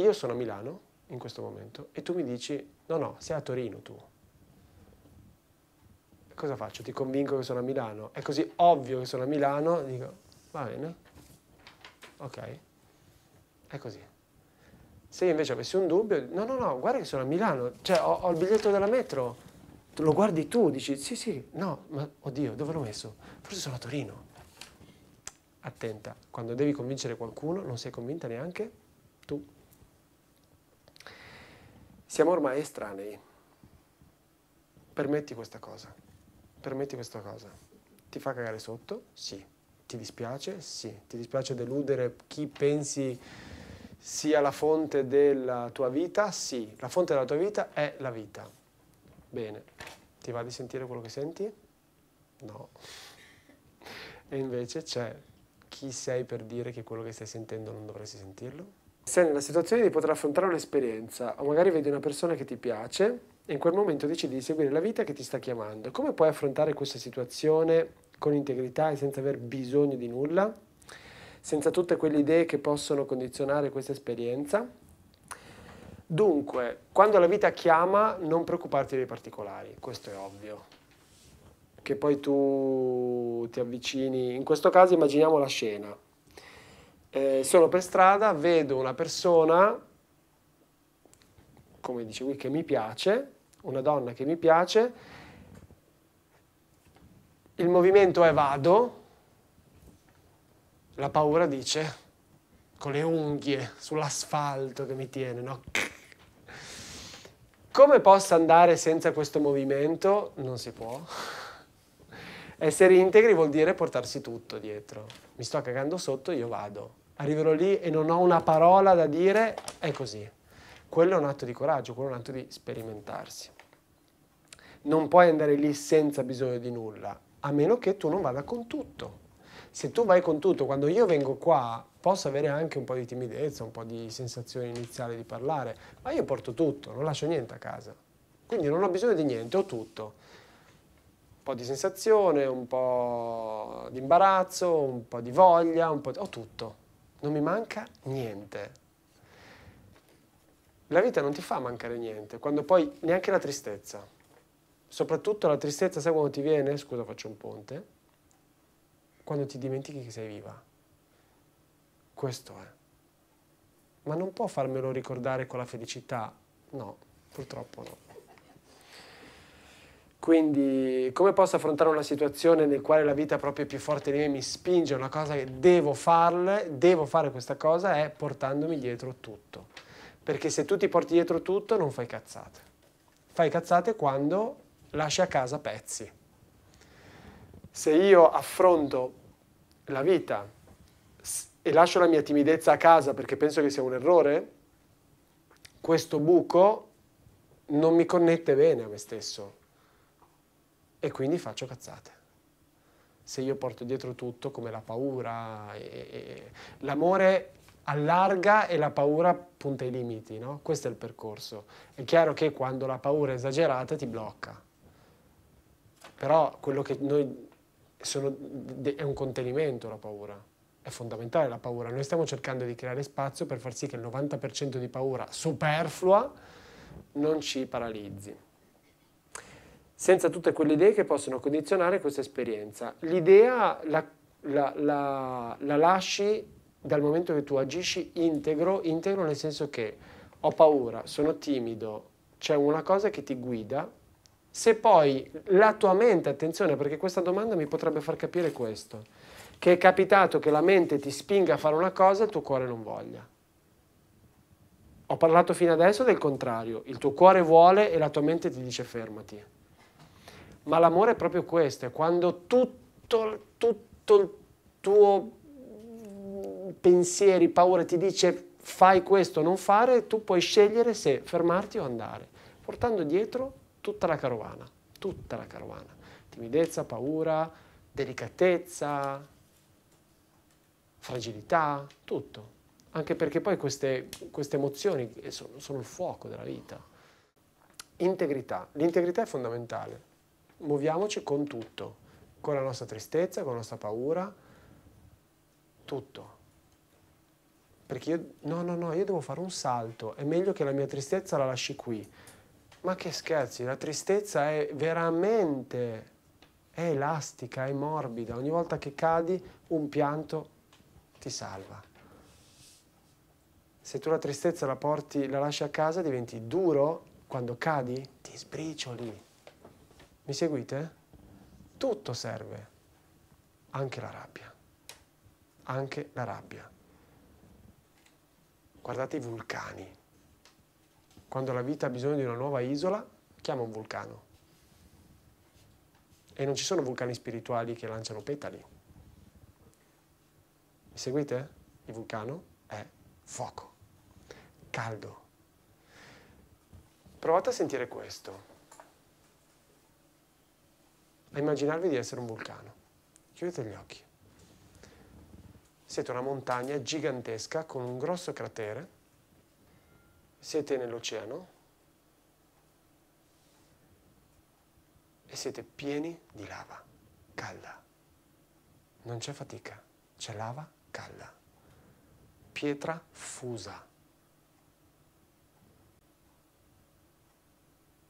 io sono a Milano in questo momento e tu mi dici no no, sei a Torino tu. Cosa faccio? Ti convinco che sono a Milano? È così ovvio che sono a Milano, dico va bene, ok, è così. Se io invece avessi un dubbio, no no no, guarda che sono a Milano, cioè ho, ho il biglietto della metro, lo guardi tu, dici sì sì, no, ma oddio, dove l'ho messo? Forse sono a Torino. Attenta, quando devi convincere qualcuno non sei convinta neanche tu. Siamo ormai estranei. Permetti questa cosa. Permetti questa cosa. Ti fa cagare sotto? Sì. Ti dispiace? Sì. Ti dispiace deludere chi pensi sia la fonte della tua vita? Sì. La fonte della tua vita è la vita. Bene. Ti va di sentire quello che senti? No. E invece c'è chi sei per dire che quello che stai sentendo non dovresti sentirlo? sei nella situazione di poter affrontare un'esperienza o magari vedi una persona che ti piace e in quel momento decidi di seguire la vita che ti sta chiamando. Come puoi affrontare questa situazione con integrità e senza aver bisogno di nulla? Senza tutte quelle idee che possono condizionare questa esperienza? Dunque, quando la vita chiama, non preoccuparti dei particolari, questo è ovvio. Che poi tu ti avvicini, in questo caso immaginiamo la scena, eh, sono per strada, vedo una persona, come dice qui, che mi piace, una donna che mi piace, il movimento è vado, la paura dice, con le unghie sull'asfalto che mi tiene, no? Come posso andare senza questo movimento? Non si può. Essere integri vuol dire portarsi tutto dietro. Mi sto cagando sotto, io vado arriverò lì e non ho una parola da dire, è così. Quello è un atto di coraggio, quello è un atto di sperimentarsi. Non puoi andare lì senza bisogno di nulla, a meno che tu non vada con tutto. Se tu vai con tutto, quando io vengo qua, posso avere anche un po' di timidezza, un po' di sensazione iniziale di parlare, ma io porto tutto, non lascio niente a casa. Quindi non ho bisogno di niente, ho tutto. Un po' di sensazione, un po' di imbarazzo, un po' di voglia, un po' di... ho tutto non mi manca niente. La vita non ti fa mancare niente, quando poi neanche la tristezza. Soprattutto la tristezza, sai quando ti viene, scusa faccio un ponte, quando ti dimentichi che sei viva. Questo è. Ma non può farmelo ricordare con la felicità, no, purtroppo no. Quindi come posso affrontare una situazione nel quale la vita proprio più forte di me, mi spinge a una cosa che devo farle, devo fare questa cosa, è portandomi dietro tutto. Perché se tu ti porti dietro tutto non fai cazzate. Fai cazzate quando lasci a casa pezzi. Se io affronto la vita e lascio la mia timidezza a casa perché penso che sia un errore, questo buco non mi connette bene a me stesso e quindi faccio cazzate. Se io porto dietro tutto, come la paura, e, e, l'amore allarga e la paura punta i limiti, no? Questo è il percorso. È chiaro che quando la paura è esagerata ti blocca. Però quello che noi sono, è un contenimento la paura. È fondamentale la paura. Noi stiamo cercando di creare spazio per far sì che il 90% di paura superflua non ci paralizzi senza tutte quelle idee che possono condizionare questa esperienza. L'idea la, la, la, la lasci dal momento che tu agisci integro, integro nel senso che ho paura, sono timido, c'è una cosa che ti guida, se poi la tua mente, attenzione perché questa domanda mi potrebbe far capire questo, che è capitato che la mente ti spinga a fare una cosa e il tuo cuore non voglia. Ho parlato fino adesso del contrario, il tuo cuore vuole e la tua mente ti dice fermati. Ma l'amore è proprio questo, è quando tutto, tutto il tuo pensieri, paure ti dice fai questo, o non fare, tu puoi scegliere se fermarti o andare, portando dietro tutta la carovana, tutta la carovana. Timidezza, paura, delicatezza, fragilità, tutto. Anche perché poi queste, queste emozioni eh, sono, sono il fuoco della vita. Integrità. L'integrità è fondamentale muoviamoci con tutto, con la nostra tristezza, con la nostra paura, tutto. Perché io, no, no, no, io devo fare un salto, è meglio che la mia tristezza la lasci qui. Ma che scherzi, la tristezza è veramente, è elastica, è morbida, ogni volta che cadi un pianto ti salva. Se tu la tristezza la porti, la lasci a casa, diventi duro, quando cadi ti sbricioli mi seguite? Tutto serve, anche la rabbia, anche la rabbia. Guardate i vulcani. Quando la vita ha bisogno di una nuova isola, chiama un vulcano. E non ci sono vulcani spirituali che lanciano petali. Mi seguite? Il vulcano è fuoco, caldo. Provate a sentire questo a immaginarvi di essere un vulcano. Chiudete gli occhi. Siete una montagna gigantesca con un grosso cratere. Siete nell'oceano. E siete pieni di lava calda. Non c'è fatica, c'è lava calda. Pietra fusa.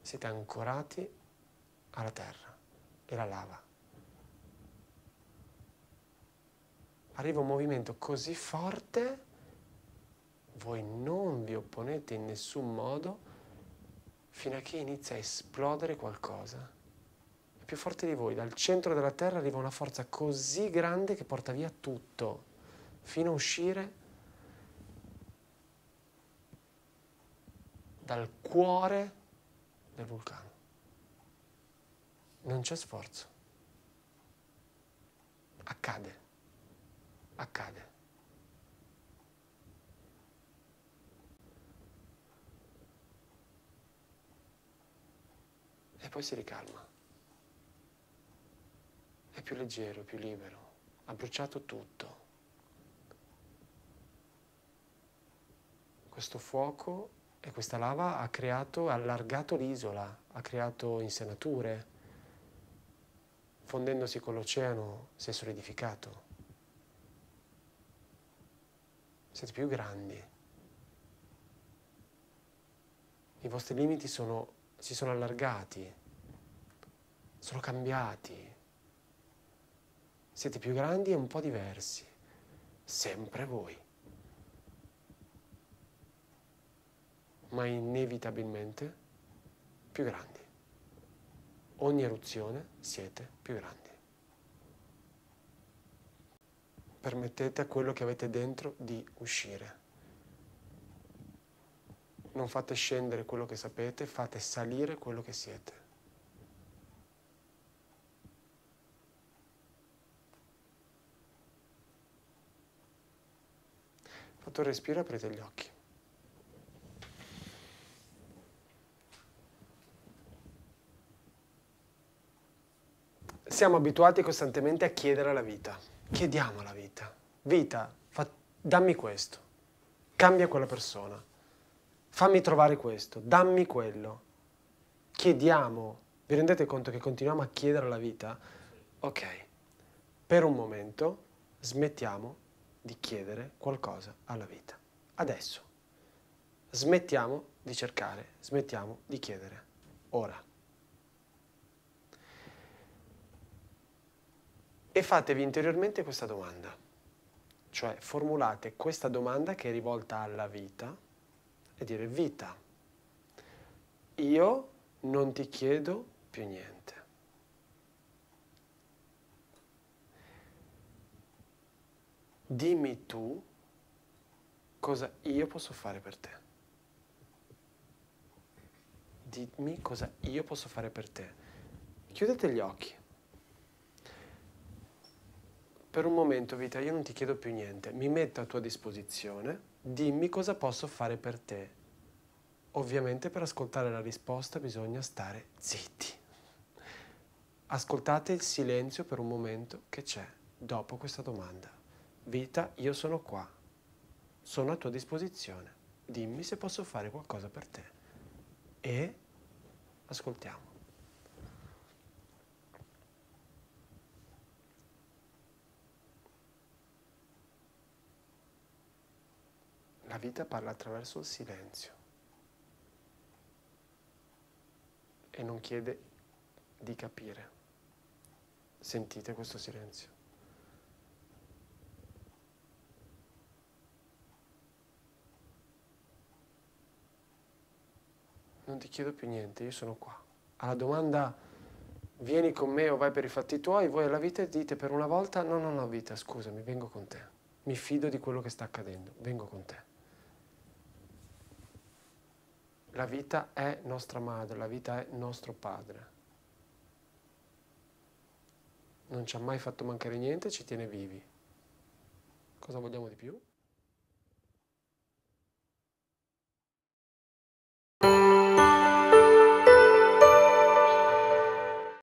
Siete ancorati alla terra e la lava. Arriva un movimento così forte, voi non vi opponete in nessun modo fino a che inizia a esplodere qualcosa più forte di voi, dal centro della Terra arriva una forza così grande che porta via tutto, fino a uscire dal cuore del vulcano non c'è sforzo. Accade, accade. E poi si ricalma. È più leggero, più libero. Ha bruciato tutto. Questo fuoco e questa lava ha creato, ha allargato l'isola, ha creato insenature, fondendosi con l'oceano, si è solidificato. Siete più grandi. I vostri limiti sono, si sono allargati, sono cambiati. Siete più grandi e un po' diversi. Sempre voi. Ma inevitabilmente più grandi ogni eruzione siete più grandi. Permettete a quello che avete dentro di uscire. Non fate scendere quello che sapete, fate salire quello che siete. Fatto il respiro, aprite gli occhi. siamo abituati costantemente a chiedere alla vita. Chiediamo alla vita. Vita, fa, dammi questo. Cambia quella persona. Fammi trovare questo. Dammi quello. Chiediamo. Vi rendete conto che continuiamo a chiedere alla vita? Ok. Per un momento smettiamo di chiedere qualcosa alla vita. Adesso. Smettiamo di cercare. Smettiamo di chiedere. Ora. E fatevi interiormente questa domanda, cioè formulate questa domanda che è rivolta alla vita e dire vita, io non ti chiedo più niente. Dimmi tu cosa io posso fare per te. Dimmi cosa io posso fare per te. Chiudete gli occhi per un momento vita, io non ti chiedo più niente, mi metto a tua disposizione, dimmi cosa posso fare per te. Ovviamente per ascoltare la risposta bisogna stare zitti. Ascoltate il silenzio per un momento che c'è dopo questa domanda. Vita, io sono qua, sono a tua disposizione, dimmi se posso fare qualcosa per te. E ascoltiamo. La vita parla attraverso il silenzio e non chiede di capire. Sentite questo silenzio. Non ti chiedo più niente, io sono qua. Alla domanda vieni con me o vai per i fatti tuoi, voi alla vita dite per una volta no, no, no, vita, scusami, vengo con te. Mi fido di quello che sta accadendo, vengo con te. La vita è nostra madre, la vita è nostro padre. Non ci ha mai fatto mancare niente, ci tiene vivi. Cosa vogliamo di più?